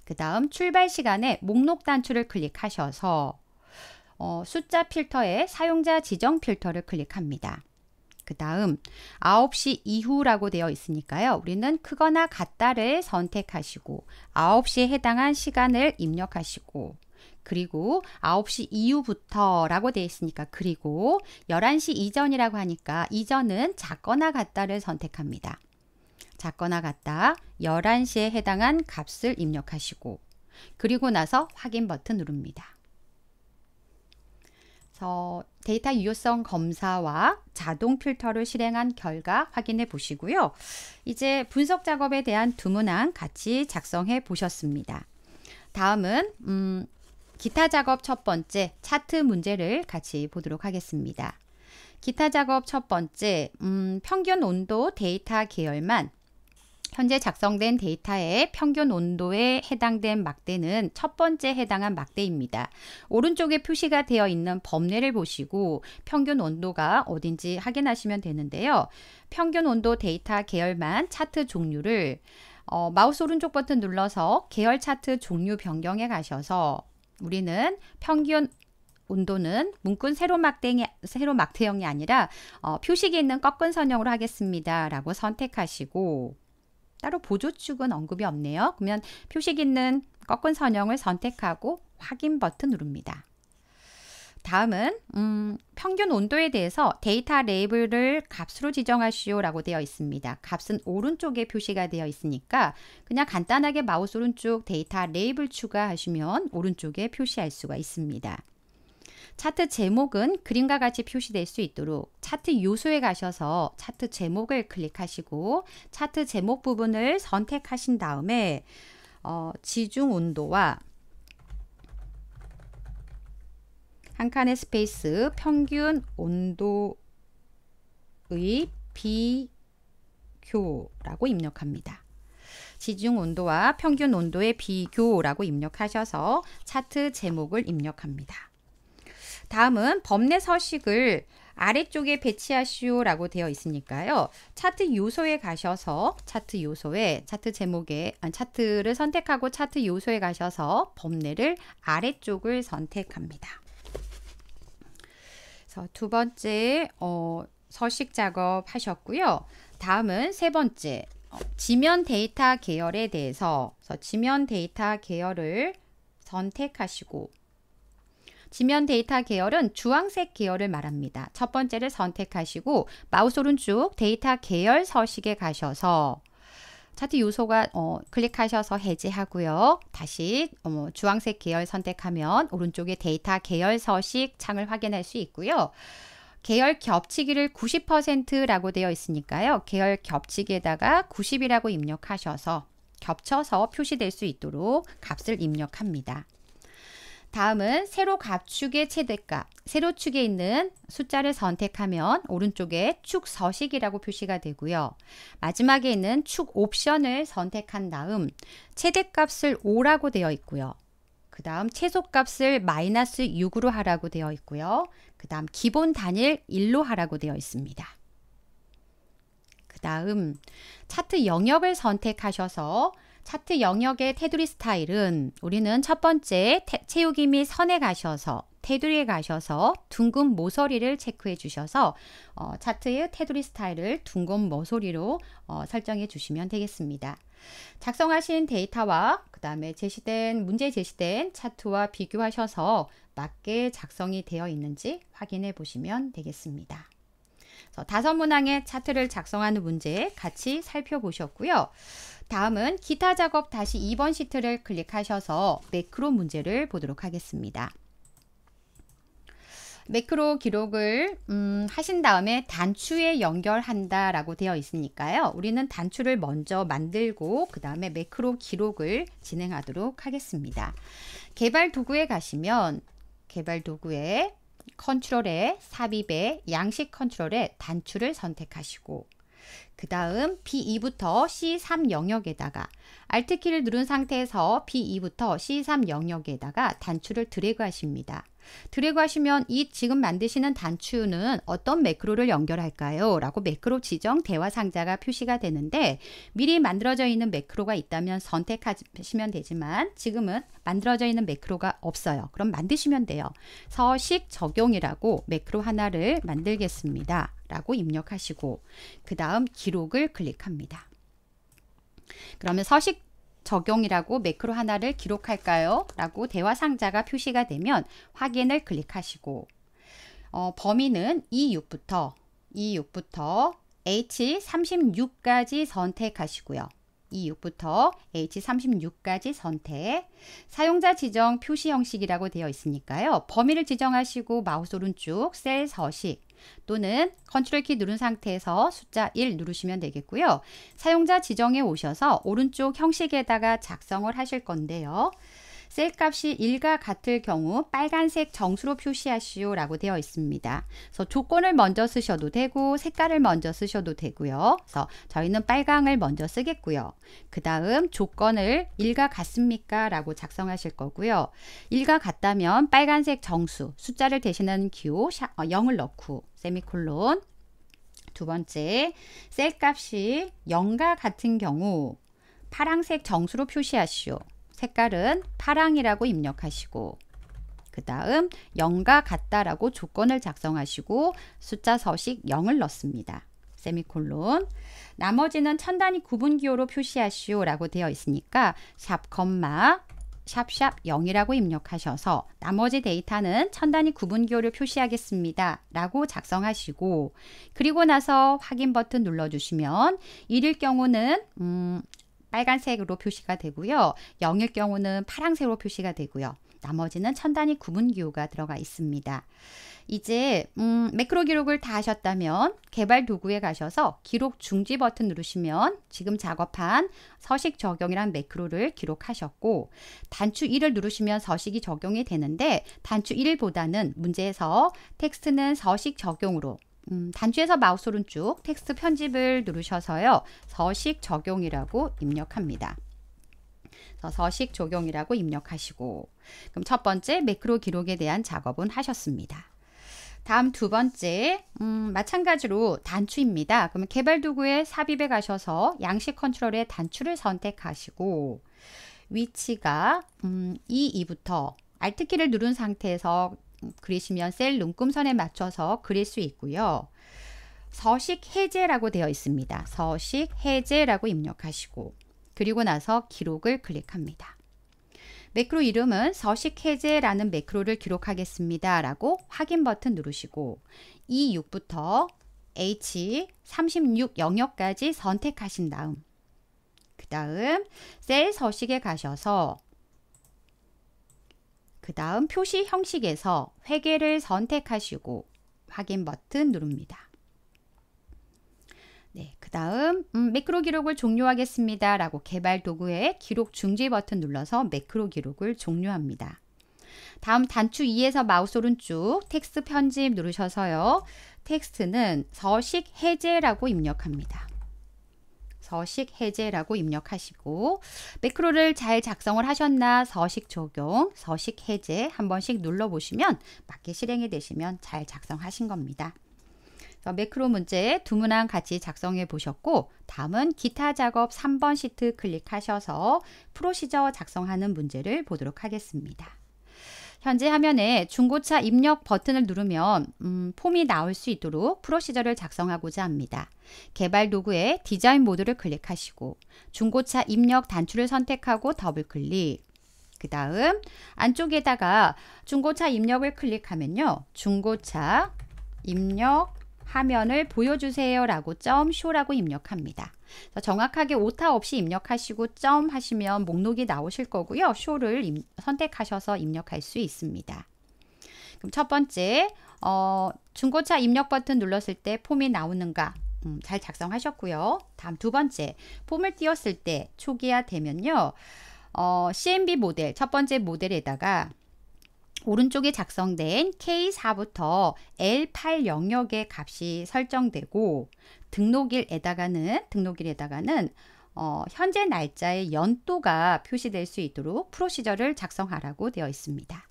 그 다음 출발 시간에 목록 단추를 클릭하셔서 어, 숫자 필터에 사용자 지정 필터를 클릭합니다. 그 다음 9시 이후라고 되어 있으니까요. 우리는 크거나 같다를 선택하시고 9시에 해당한 시간을 입력하시고 그리고 9시 이후부터라고 되어 있으니까 그리고 11시 이전이라고 하니까 이전은 작거나 같다를 선택합니다. 작거나 같다 11시에 해당한 값을 입력하시고 그리고 나서 확인 버튼 누릅니다. 들어서 데이터 유효성 검사와 자동 필터를 실행한 결과 확인해 보시고요. 이제 분석 작업에 대한 두문항 같이 작성해 보셨습니다. 다음은 음, 기타 작업 첫 번째 차트 문제를 같이 보도록 하겠습니다. 기타 작업 첫 번째, 음, 평균 온도 데이터 계열만 현재 작성된 데이터의 평균 온도에 해당된 막대는 첫 번째 해당한 막대입니다. 오른쪽에 표시가 되어 있는 범례를 보시고 평균 온도가 어딘지 확인하시면 되는데요. 평균 온도 데이터 계열만 차트 종류를 어, 마우스 오른쪽 버튼 눌러서 계열 차트 종류 변경에 가셔서 우리는 평균 온도는 문군 세로 막대형 세로 막대형이 아니라 어, 표식이 있는 꺾은 선형으로 하겠습니다. 라고 선택하시고 따로 보조 축은 언급이 없네요. 그러면 표식 있는 꺾은 선형을 선택하고 확인 버튼 누릅니다. 다음은 음, 평균 온도에 대해서 데이터 레이블을 값으로 지정하시오 라고 되어 있습니다. 값은 오른쪽에 표시가 되어 있으니까 그냥 간단하게 마우스 오른쪽 데이터 레이블 추가하시면 오른쪽에 표시할 수가 있습니다. 차트 제목은 그림과 같이 표시될 수 있도록 차트 요소에 가셔서 차트 제목을 클릭하시고 차트 제목 부분을 선택하신 다음에 어, 지중 온도와 한 칸의 스페이스 평균 온도의 비교라고 입력합니다. 지중 온도와 평균 온도의 비교라고 입력하셔서 차트 제목을 입력합니다. 다음은 법례 서식을 아래쪽에 배치하시오라고 되어 있으니까요. 차트 요소에 가셔서 차트 요소에 차트 제목에 아니, 차트를 선택하고 차트 요소에 가셔서 범례를 아래쪽을 선택합니다. 그래서 두 번째 어, 서식 작업 하셨고요. 다음은 세 번째 어, 지면 데이터 계열에 대해서 지면 데이터 계열을 선택하시고 지면 데이터 계열은 주황색 계열을 말합니다. 첫 번째를 선택하시고 마우스 오른쪽 데이터 계열 서식에 가셔서 차트 요소가 어, 클릭하셔서 해제하고요. 다시 어, 주황색 계열 선택하면 오른쪽에 데이터 계열 서식 창을 확인할 수 있고요. 계열 겹치기를 90%라고 되어 있으니까요. 계열 겹치기에다가 90이라고 입력하셔서 겹쳐서 표시될 수 있도록 값을 입력합니다. 다음은 세로 가축의 최대값, 세로축에 있는 숫자를 선택하면 오른쪽에 축 서식이라고 표시가 되고요. 마지막에 있는 축 옵션을 선택한 다음 최대값을 5라고 되어 있고요. 그 다음 최소값을 마이너스 6으로 하라고 되어 있고요. 그 다음 기본 단일 1로 하라고 되어 있습니다. 그 다음 차트 영역을 선택하셔서 차트 영역의 테두리 스타일은 우리는 첫 번째 채우기 및 선에 가셔서 테두리에 가셔서 둥근 모서리를 체크해 주셔서 어, 차트의 테두리 스타일을 둥근 모서리로 어, 설정해 주시면 되겠습니다. 작성하신 데이터와 그 다음에 제시된 문제 제시된 차트와 비교하셔서 맞게 작성이 되어 있는지 확인해 보시면 되겠습니다. 어, 다섯 문항의 차트를 작성하는 문제 같이 살펴보셨고요. 다음은 기타 작업 다시 2번 시트를 클릭하셔서 매크로 문제를 보도록 하겠습니다. 매크로 기록을 음, 하신 다음에 단추에 연결한다 라고 되어 있으니까요. 우리는 단추를 먼저 만들고 그 다음에 매크로 기록을 진행하도록 하겠습니다. 개발 도구에 가시면 개발 도구에 컨트롤에 삽입에 양식 컨트롤에 단추를 선택하시고 그 다음 B2부터 C3 영역에다가 Alt키를 누른 상태에서 B2부터 C3 영역에다가 단추를 드래그 하십니다. 드래그 하시면 이 지금 만드시는 단추는 어떤 매크로를 연결할까요? 라고 매크로 지정 대화 상자가 표시가 되는데 미리 만들어져 있는 매크로가 있다면 선택하시면 되지만 지금은 만들어져 있는 매크로가 없어요. 그럼 만드시면 돼요. 서식 적용이라고 매크로 하나를 만들겠습니다. 라고 입력하시고 그 다음 기록을 클릭합니다. 그러면 서식 적용이라고 매크로 하나를 기록할까요? 라고 대화 상자가 표시가 되면 확인을 클릭하시고 어, 범위는 E6부터 E6부터 H36까지 선택하시고요. E6부터 H36까지 선택, 사용자 지정 표시 형식이라고 되어 있으니까요. 범위를 지정하시고 마우스 오른쪽 셀 서식, 또는 컨트롤 키 누른 상태에서 숫자 1 누르시면 되겠고요. 사용자 지정에 오셔서 오른쪽 형식에다가 작성을 하실 건데요. 셀값이 1과 같을 경우 빨간색 정수로 표시하시오 라고 되어 있습니다. 그래서 조건을 먼저 쓰셔도 되고 색깔을 먼저 쓰셔도 되고요. 그래서 저희는 빨강을 먼저 쓰겠고요. 그 다음 조건을 1과 같습니까? 라고 작성하실 거고요. 1과 같다면 빨간색 정수 숫자를 대신하는 기호 샤, 어, 0을 넣고 세미콜론 두 번째 셀 값이 0과 같은 경우 파랑색 정수로 표시하시오. 색깔은 파랑이라고 입력하시고 그 다음 0과 같다라고 조건을 작성하시고 숫자 서식 0을 넣습니다. 세미콜론 나머지는 천 단위 구분기호로 표시하시오 라고 되어 있으니까 샵 컴마 샵샵 0이라고 입력하셔서 나머지 데이터는 천 단위 구분기호를 표시하겠습니다 라고 작성하시고 그리고 나서 확인 버튼 눌러주시면 1일 경우는 음, 빨간색으로 표시가 되고요. 0일 경우는 파랑색으로 표시가 되고요. 나머지는 천단위 구분 기호가 들어가 있습니다. 이제 음, 매크로 기록을 다 하셨다면 개발 도구에 가셔서 기록 중지 버튼 누르시면 지금 작업한 서식 적용이란 매크로를 기록하셨고 단추 1을 누르시면 서식이 적용이 되는데 단추 1보다는 문제에서 텍스트는 서식 적용으로 음, 단추에서 마우스 오른쪽 텍스트 편집을 누르셔서요. 서식 적용이라고 입력합니다. 서식 적용이라고 입력하시고 그럼 첫 번째 매크로 기록에 대한 작업은 하셨습니다. 다음 두 번째 음, 마찬가지로 단추입니다. 그러면 개발 도구에 삽입에 가셔서 양식 컨트롤의 단추를 선택하시고 위치가 음, 2, 2부터 Alt키를 누른 상태에서 그리시면 셀 눈금선에 맞춰서 그릴 수 있고요. 서식 해제라고 되어 있습니다. 서식 해제라고 입력하시고 그리고 나서 기록을 클릭합니다. 매크로 이름은 서식 해제라는 매크로를 기록하겠습니다. 라고 확인 버튼 누르시고 E6부터 H36 영역까지 선택하신 다음 그 다음 셀 서식에 가셔서 그 다음 표시 형식에서 회계를 선택하시고 확인 버튼 누릅니다. 네, 그 다음 음, 매크로 기록을 종료하겠습니다. 라고 개발 도구에 기록 중지 버튼 눌러서 매크로 기록을 종료합니다. 다음 단추 2에서 마우스 오른쪽 텍스트 편집 누르셔서요. 텍스트는 서식 해제라고 입력합니다. 서식 해제라고 입력하시고 매크로를 잘 작성을 하셨나 서식 적용, 서식 해제 한 번씩 눌러보시면 맞게 실행이 되시면 잘 작성하신 겁니다. 매크로 문제 두 문항 같이 작성해 보셨고 다음은 기타 작업 3번 시트 클릭하셔서 프로시저 작성하는 문제를 보도록 하겠습니다. 현재 화면에 중고차 입력 버튼을 누르면 음, 폼이 나올 수 있도록 프로시저를 작성하고자 합니다. 개발 도구의 디자인 모드를 클릭하시고 중고차 입력 단추를 선택하고 더블 클릭 그 다음 안쪽에다가 중고차 입력을 클릭하면요. 중고차 입력 화면을 보여주세요라고 점 쇼라고 입력합니다. 정확하게 오타 없이 입력하시고 점 하시면 목록이 나오실 거고요. 쇼를 입, 선택하셔서 입력할 수 있습니다. 그럼 첫 번째 어, 중고차 입력 버튼 눌렀을 때 폼이 나오는가 음, 잘 작성하셨고요. 다음 두 번째 폼을 띄웠을 때 초기화 되면요. 어, CMB 모델 첫 번째 모델에다가 오른쪽에 작성된 K4부터 L8 영역의 값이 설정되고 등록일에다가는 등록일에다가는 어, 현재 날짜의 연도가 표시될 수 있도록 프로시저를 작성하라고 되어 있습니다.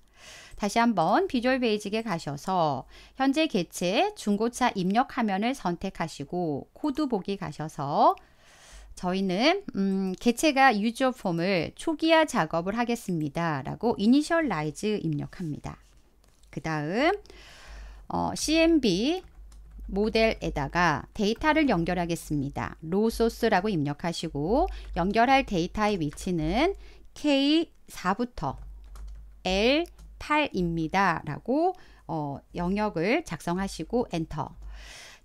다시 한번 비주얼 베이직에 가셔서 현재 개체 중고차 입력 화면을 선택하시고 코드 보기 가셔서 저희는 음, 개체가 유저 폼을 초기화 작업을 하겠습니다. 라고 이니셜라이즈 입력합니다. 그 다음 어, CMB 모델에다가 데이터를 연결하겠습니다. 로 소스라고 입력하시고 연결할 데이터의 위치는 K4부터 L8입니다. 라고 어, 영역을 작성하시고 엔터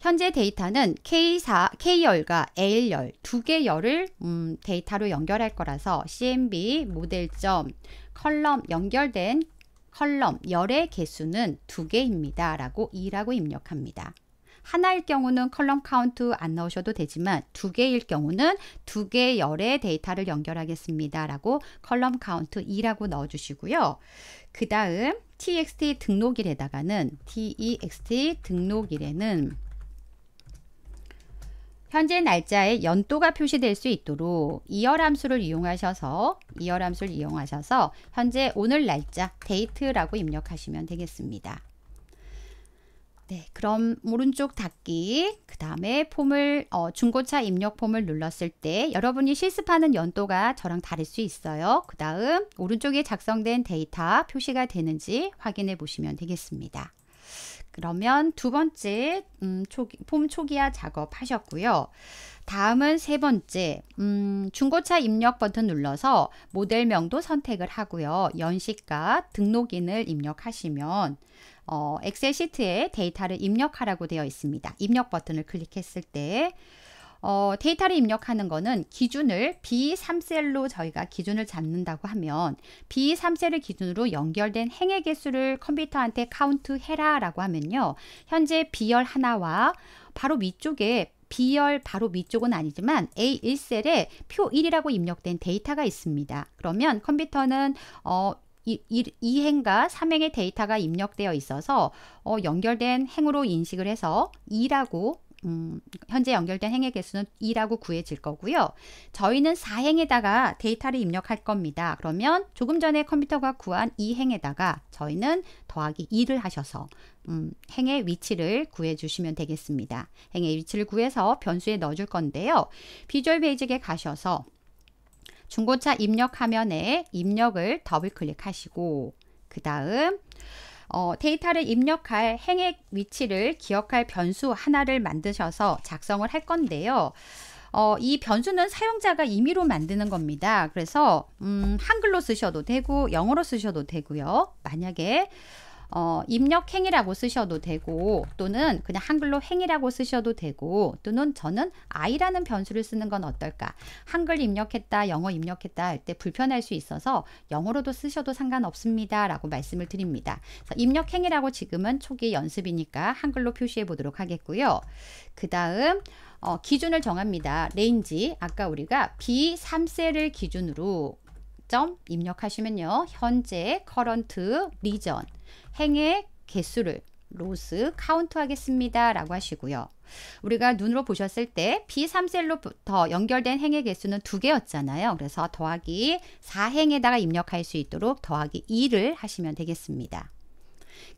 현재 데이터는 K4, K열과 L열 두 개 열을 음, 데이터로 연결할 거라서 CMB 모델점 컬럼 연결된 컬럼 열의 개수는 두 개입니다. 라고 2라고 입력합니다. 하나일 경우는 컬럼 카운트 안 넣으셔도 되지만 두 개일 경우는 두 개의 열의 데이터를 연결하겠습니다. 라고 컬럼 카운트 2라고 넣어주시고요. 그 다음 txt 등록일에다가는 txt e 등록일에는 현재 날짜에 연도가 표시될 수 있도록 이열 함수를 이용하셔서 이열 함수를 이용하셔서 현재 오늘 날짜 데이트라고 입력하시면 되겠습니다. 네, 그럼 오른쪽 닫기, 그 다음에 폼을 어, 중고차 입력 폼을 눌렀을 때 여러분이 실습하는 연도가 저랑 다를 수 있어요. 그 다음 오른쪽에 작성된 데이터 표시가 되는지 확인해 보시면 되겠습니다. 그러면 두 번째 음, 초기, 폼 초기화 작업 하셨고요. 다음은 세 번째 음, 중고차 입력 버튼 눌러서 모델명도 선택을 하고요. 연식과 등록인을 입력하시면 어, 엑셀 시트에 데이터를 입력하라고 되어 있습니다. 입력 버튼을 클릭했을 때 어, 데이터를 입력하는 거는 기준을 B3셀로 저희가 기준을 잡는다고 하면 B3셀을 기준으로 연결된 행의 개수를 컴퓨터한테 카운트 해라 라고 하면요. 현재 B열 하나와 바로 위쪽에 B열 바로 위쪽은 아니지만 A1셀에 표 1이라고 입력된 데이터가 있습니다. 그러면 컴퓨터는 어, 이행과삼행의 데이터가 입력되어 있어서 어, 연결된 행으로 인식을 해서 2라고 음, 현재 연결된 행의 개수는 2라고 구해질 거고요. 저희는 4행에다가 데이터를 입력할 겁니다. 그러면 조금 전에 컴퓨터가 구한 2행에다가 저희는 더하기 2를 하셔서 음, 행의 위치를 구해 주시면 되겠습니다. 행의 위치를 구해서 변수에 넣어 줄 건데요. 비주얼 베이직에 가셔서 중고차 입력 화면에 입력을 더블 클릭하시고 그 다음 어, 데이터를 입력할 행액 위치를 기억할 변수 하나를 만드셔서 작성을 할 건데요. 어, 이 변수는 사용자가 임의로 만드는 겁니다. 그래서 음, 한글로 쓰셔도 되고 영어로 쓰셔도 되고요. 만약에 어, 입력 행이라고 쓰셔도 되고 또는 그냥 한글로 행이라고 쓰셔도 되고 또는 저는 i라는 변수를 쓰는 건 어떨까 한글 입력했다 영어 입력했다 할 때 불편할 수 있어서 영어로도 쓰셔도 상관없습니다 라고 말씀을 드립니다 입력 행이라고 지금은 초기 연습이니까 한글로 표시해 보도록 하겠고요 그 다음 어, 기준을 정합니다 레인지 아까 우리가 B3셀을 기준으로 점 입력하시면요 현재, 커런트, 리전 행의 개수를 로스 카운트 하겠습니다 라고 하시고요. 우리가 눈으로 보셨을 때 B3셀로부터 연결된 행의 개수는 두 개였잖아요. 그래서 더하기 4행에다가 입력할 수 있도록 더하기 2를 하시면 되겠습니다.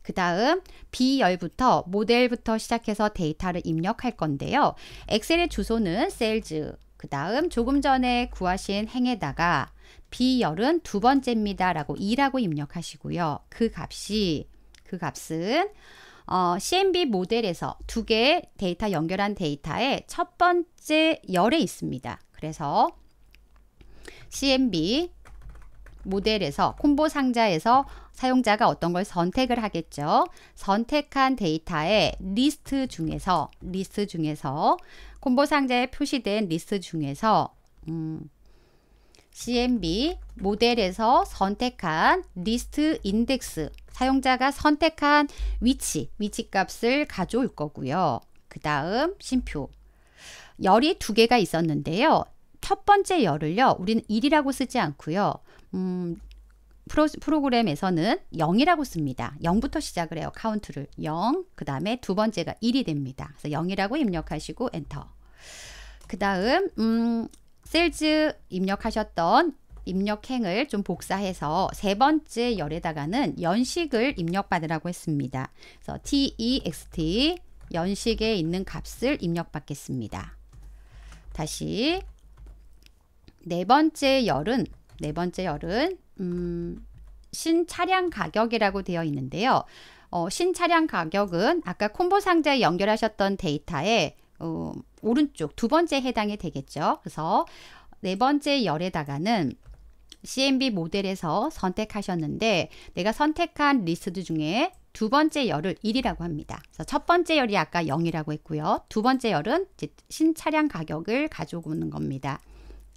그 다음 B열부터 모델부터 시작해서 데이터를 입력할 건데요. 엑셀의 주소는 셀즈 그 다음 조금 전에 구하신 행에다가 B열은 두 번째입니다 라고 2라고 입력하시고요. 그 값이 그 값은 어, CMB 모델에서 두 개의 데이터 연결한 데이터의 첫 번째 열에 있습니다. 그래서 CMB 모델에서 콤보 상자에서 사용자가 어떤 걸 선택을 하겠죠. 선택한 데이터의 리스트 중에서 리스트 중에서 콤보 상자에 표시된 리스트 중에서 음, CMB 모델에서 선택한 리스트 인덱스 사용자가 선택한 위치, 위치 값을 가져올 거고요. 그 다음 심표. 열이 두 개가 있었는데요. 첫 번째 열을요. 우리는 1이라고 쓰지 않고요. 음, 프로, 그램에서는 0이라고 씁니다. 0부터 시작을 해요. 카운트를 0, 그 다음에 두 번째가 1이 됩니다. 그래서 0이라고 입력하시고 엔터. 그 다음 음, 셀즈 입력하셨던 입력행을 좀 복사해서 세 번째 열에다가는 연식을 입력받으라고 했습니다. 그래서 text e 연식에 있는 값을 입력받겠습니다. 다시 네 번째 열은 네 번째 열은 음, 신차량 가격이라고 되어 있는데요. 어, 신차량 가격은 아까 콤보 상자에 연결하셨던 데이터의 어, 오른쪽 두 번째 해당이 되겠죠. 그래서 네 번째 열에다가는 CMB 모델에서 선택하셨는데 내가 선택한 리스트 중에 두 번째 열을 1이라고 합니다. 그래서 첫 번째 열이 아까 0이라고 했고요. 두 번째 열은 신차량 가격을 가지고오는 겁니다.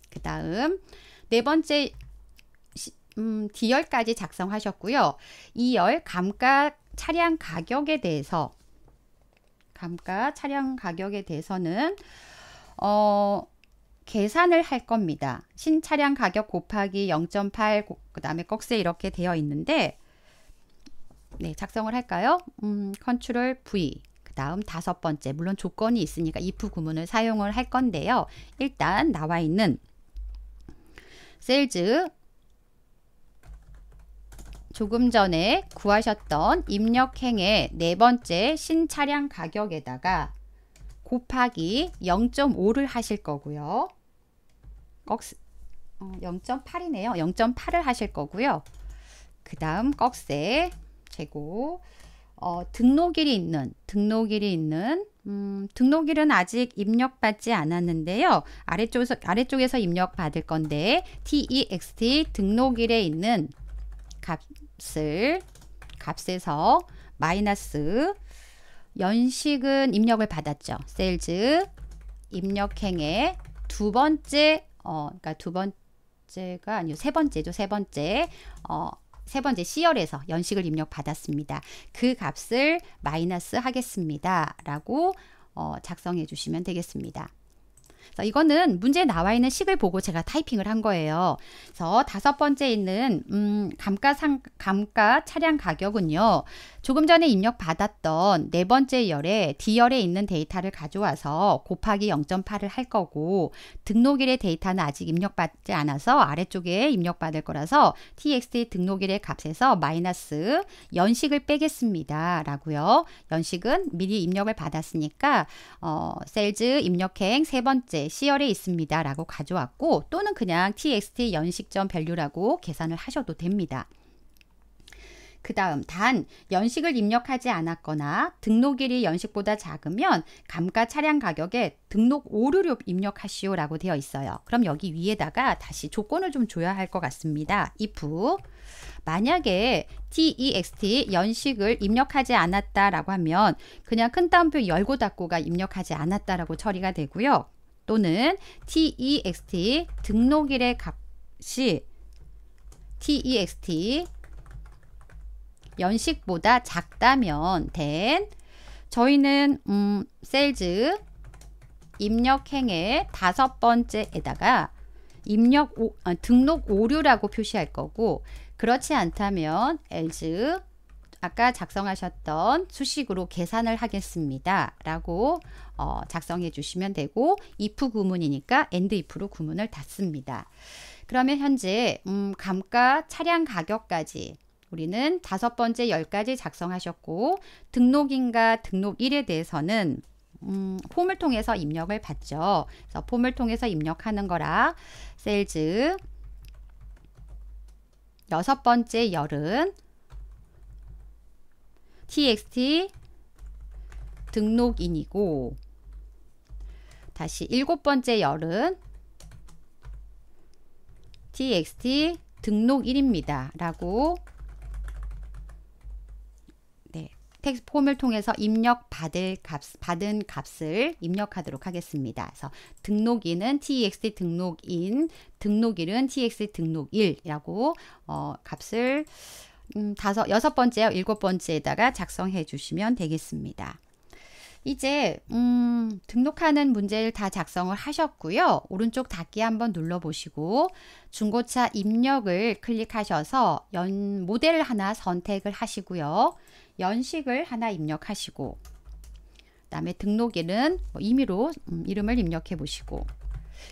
그 다음 네 번째 음, D열까지 작성하셨고요. 2열 감가 차량 가격에 대해서 감가 차량 가격에 대해서는 어, 계산을 할 겁니다. 신차량 가격 곱하기 0.8, 그 다음에 꺽쇠 이렇게 되어 있는데, 네, 작성을 할까요? 음, 컨트롤 V. 그 다음 다섯 번째, 물론 조건이 있으니까 if 구문을 사용을 할 건데요. 일단 나와 있는 셀즈 조금 전에 구하셨던 입력행의 네 번째 신차량 가격에다가 곱하기 0.5를 하실 거고요. 0.8이네요. 어, 0.8을 하실 거고요. 그 다음 꺽쇠 재고 어, 등록일이 있는 등록일이 있는 음, 등록일은 아직 입력받지 않았는데요. 아래쪽에서, 아래쪽에서 입력받을 건데 text e 등록일에 있는 값을 값에서 마이너스 연식은 입력을 받았죠. 세일즈 입력행의 두 번째 어 그러니까 두 번째가 아니요 세 번째죠. 세 번째 어세 번째 C열에서 연식을 입력 받았습니다. 그 값을 마이너스 하겠습니다. 라고 어, 작성해 주시면 되겠습니다. 그래서 이거는 문제에 나와 있는 식을 보고 제가 타이핑을 한 거예요. 그래서 다섯 번째 있는 음, 감가 상 감가 차량 가격은요. 조금 전에 입력받았던 네 번째 열에 D열에 있는 데이터를 가져와서 곱하기 0.8을 할 거고 등록일의 데이터는 아직 입력받지 않아서 아래쪽에 입력받을 거라서 txt 등록일의 값에서 마이너스 연식을 빼겠습니다. 라고요. 연식은 미리 입력을 받았으니까 어, 셀즈 입력행 세 번째 C열에 있습니다. 라고 가져왔고 또는 그냥 txt 연식점 밸류라고 계산을 하셔도 됩니다. 그 다음 단 연식을 입력하지 않았거나 등록일이 연식보다 작으면 감가 차량 가격에 등록 오류를 입력하시오라고 되어 있어요. 그럼 여기 위에다가 다시 조건을 좀 줘야 할 것 같습니다. if 만약에 TEXT 연식을 입력하지 않았다라고 하면 그냥 큰 따옴표 열고 닫고가 입력하지 않았다라고 처리가 되고요. 또는 TEXT 등록일의 값이 TEXT 연식보다 작다면 된 저희는 음, 셀즈 입력행의 다섯 번째에다가 입력 오, 아, 등록 오류라고 표시할 거고 그렇지 않다면 엘즈 아까 작성하셨던 수식으로 계산을 하겠습니다. 라고 어, 작성해 주시면 되고 if 구문이니까 and if로 구문을 닫습니다. 그러면 현재 음, 감가 차량 가격까지 우리는 다섯 번째 열까지 작성하셨고 등록인과 등록일에 대해서는 음, 폼을 통해서 입력을 받죠. 그래서 폼을 통해서 입력하는 거라 셀즈 여섯 번째 열은 txt 등록인이고 다시 일곱 번째 열은 txt 등록일입니다. 라고 텍스트 폼을 통해서 입력 받을 값, 받은 값을 입력하도록 하겠습니다. 그래서 등록인은 t e x t 등록인, 등록일은 t e x t 등록일이라고 어, 값을 음, 다섯, 여섯 번째, 일곱 번째에다가 작성해 주시면 되겠습니다. 이제 음, 등록하는 문제를 다 작성을 하셨고요. 오른쪽 닫기 한번 눌러보시고 중고차 입력을 클릭하셔서 연모델 하나 선택을 하시고요. 연식을 하나 입력하시고 그 다음에 등록일은 뭐 임의로 음, 이름을 입력해 보시고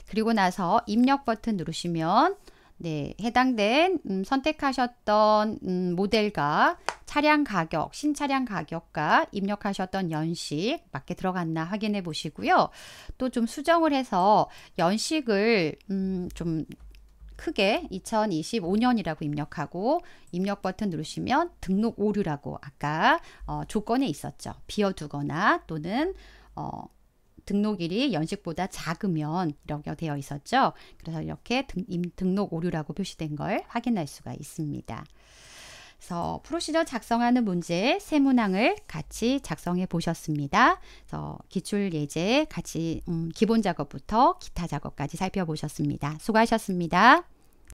그리고 나서 입력 버튼 누르시면 네, 해당된 음, 선택하셨던 음, 모델과 차량 가격, 신차량 가격과 입력하셨던 연식 맞게 들어갔나 확인해 보시고요. 또 좀 수정을 해서 연식을 음, 좀 크게 2025년이라고 입력하고 입력 버튼 누르시면 등록 오류라고 아까 어, 조건에 있었죠. 비워두거나 또는 어, 등록일이 연식보다 작으면 이렇게 되어 있었죠. 그래서 이렇게 등, 등록 오류라고 표시된 걸 확인할 수가 있습니다. 그래서 프로시저 작성하는 문제 세 문항을 같이 작성해 보셨습니다. 그래서 기출 예제 같이 음, 기본 작업부터 기타 작업까지 살펴보셨습니다. 수고하셨습니다.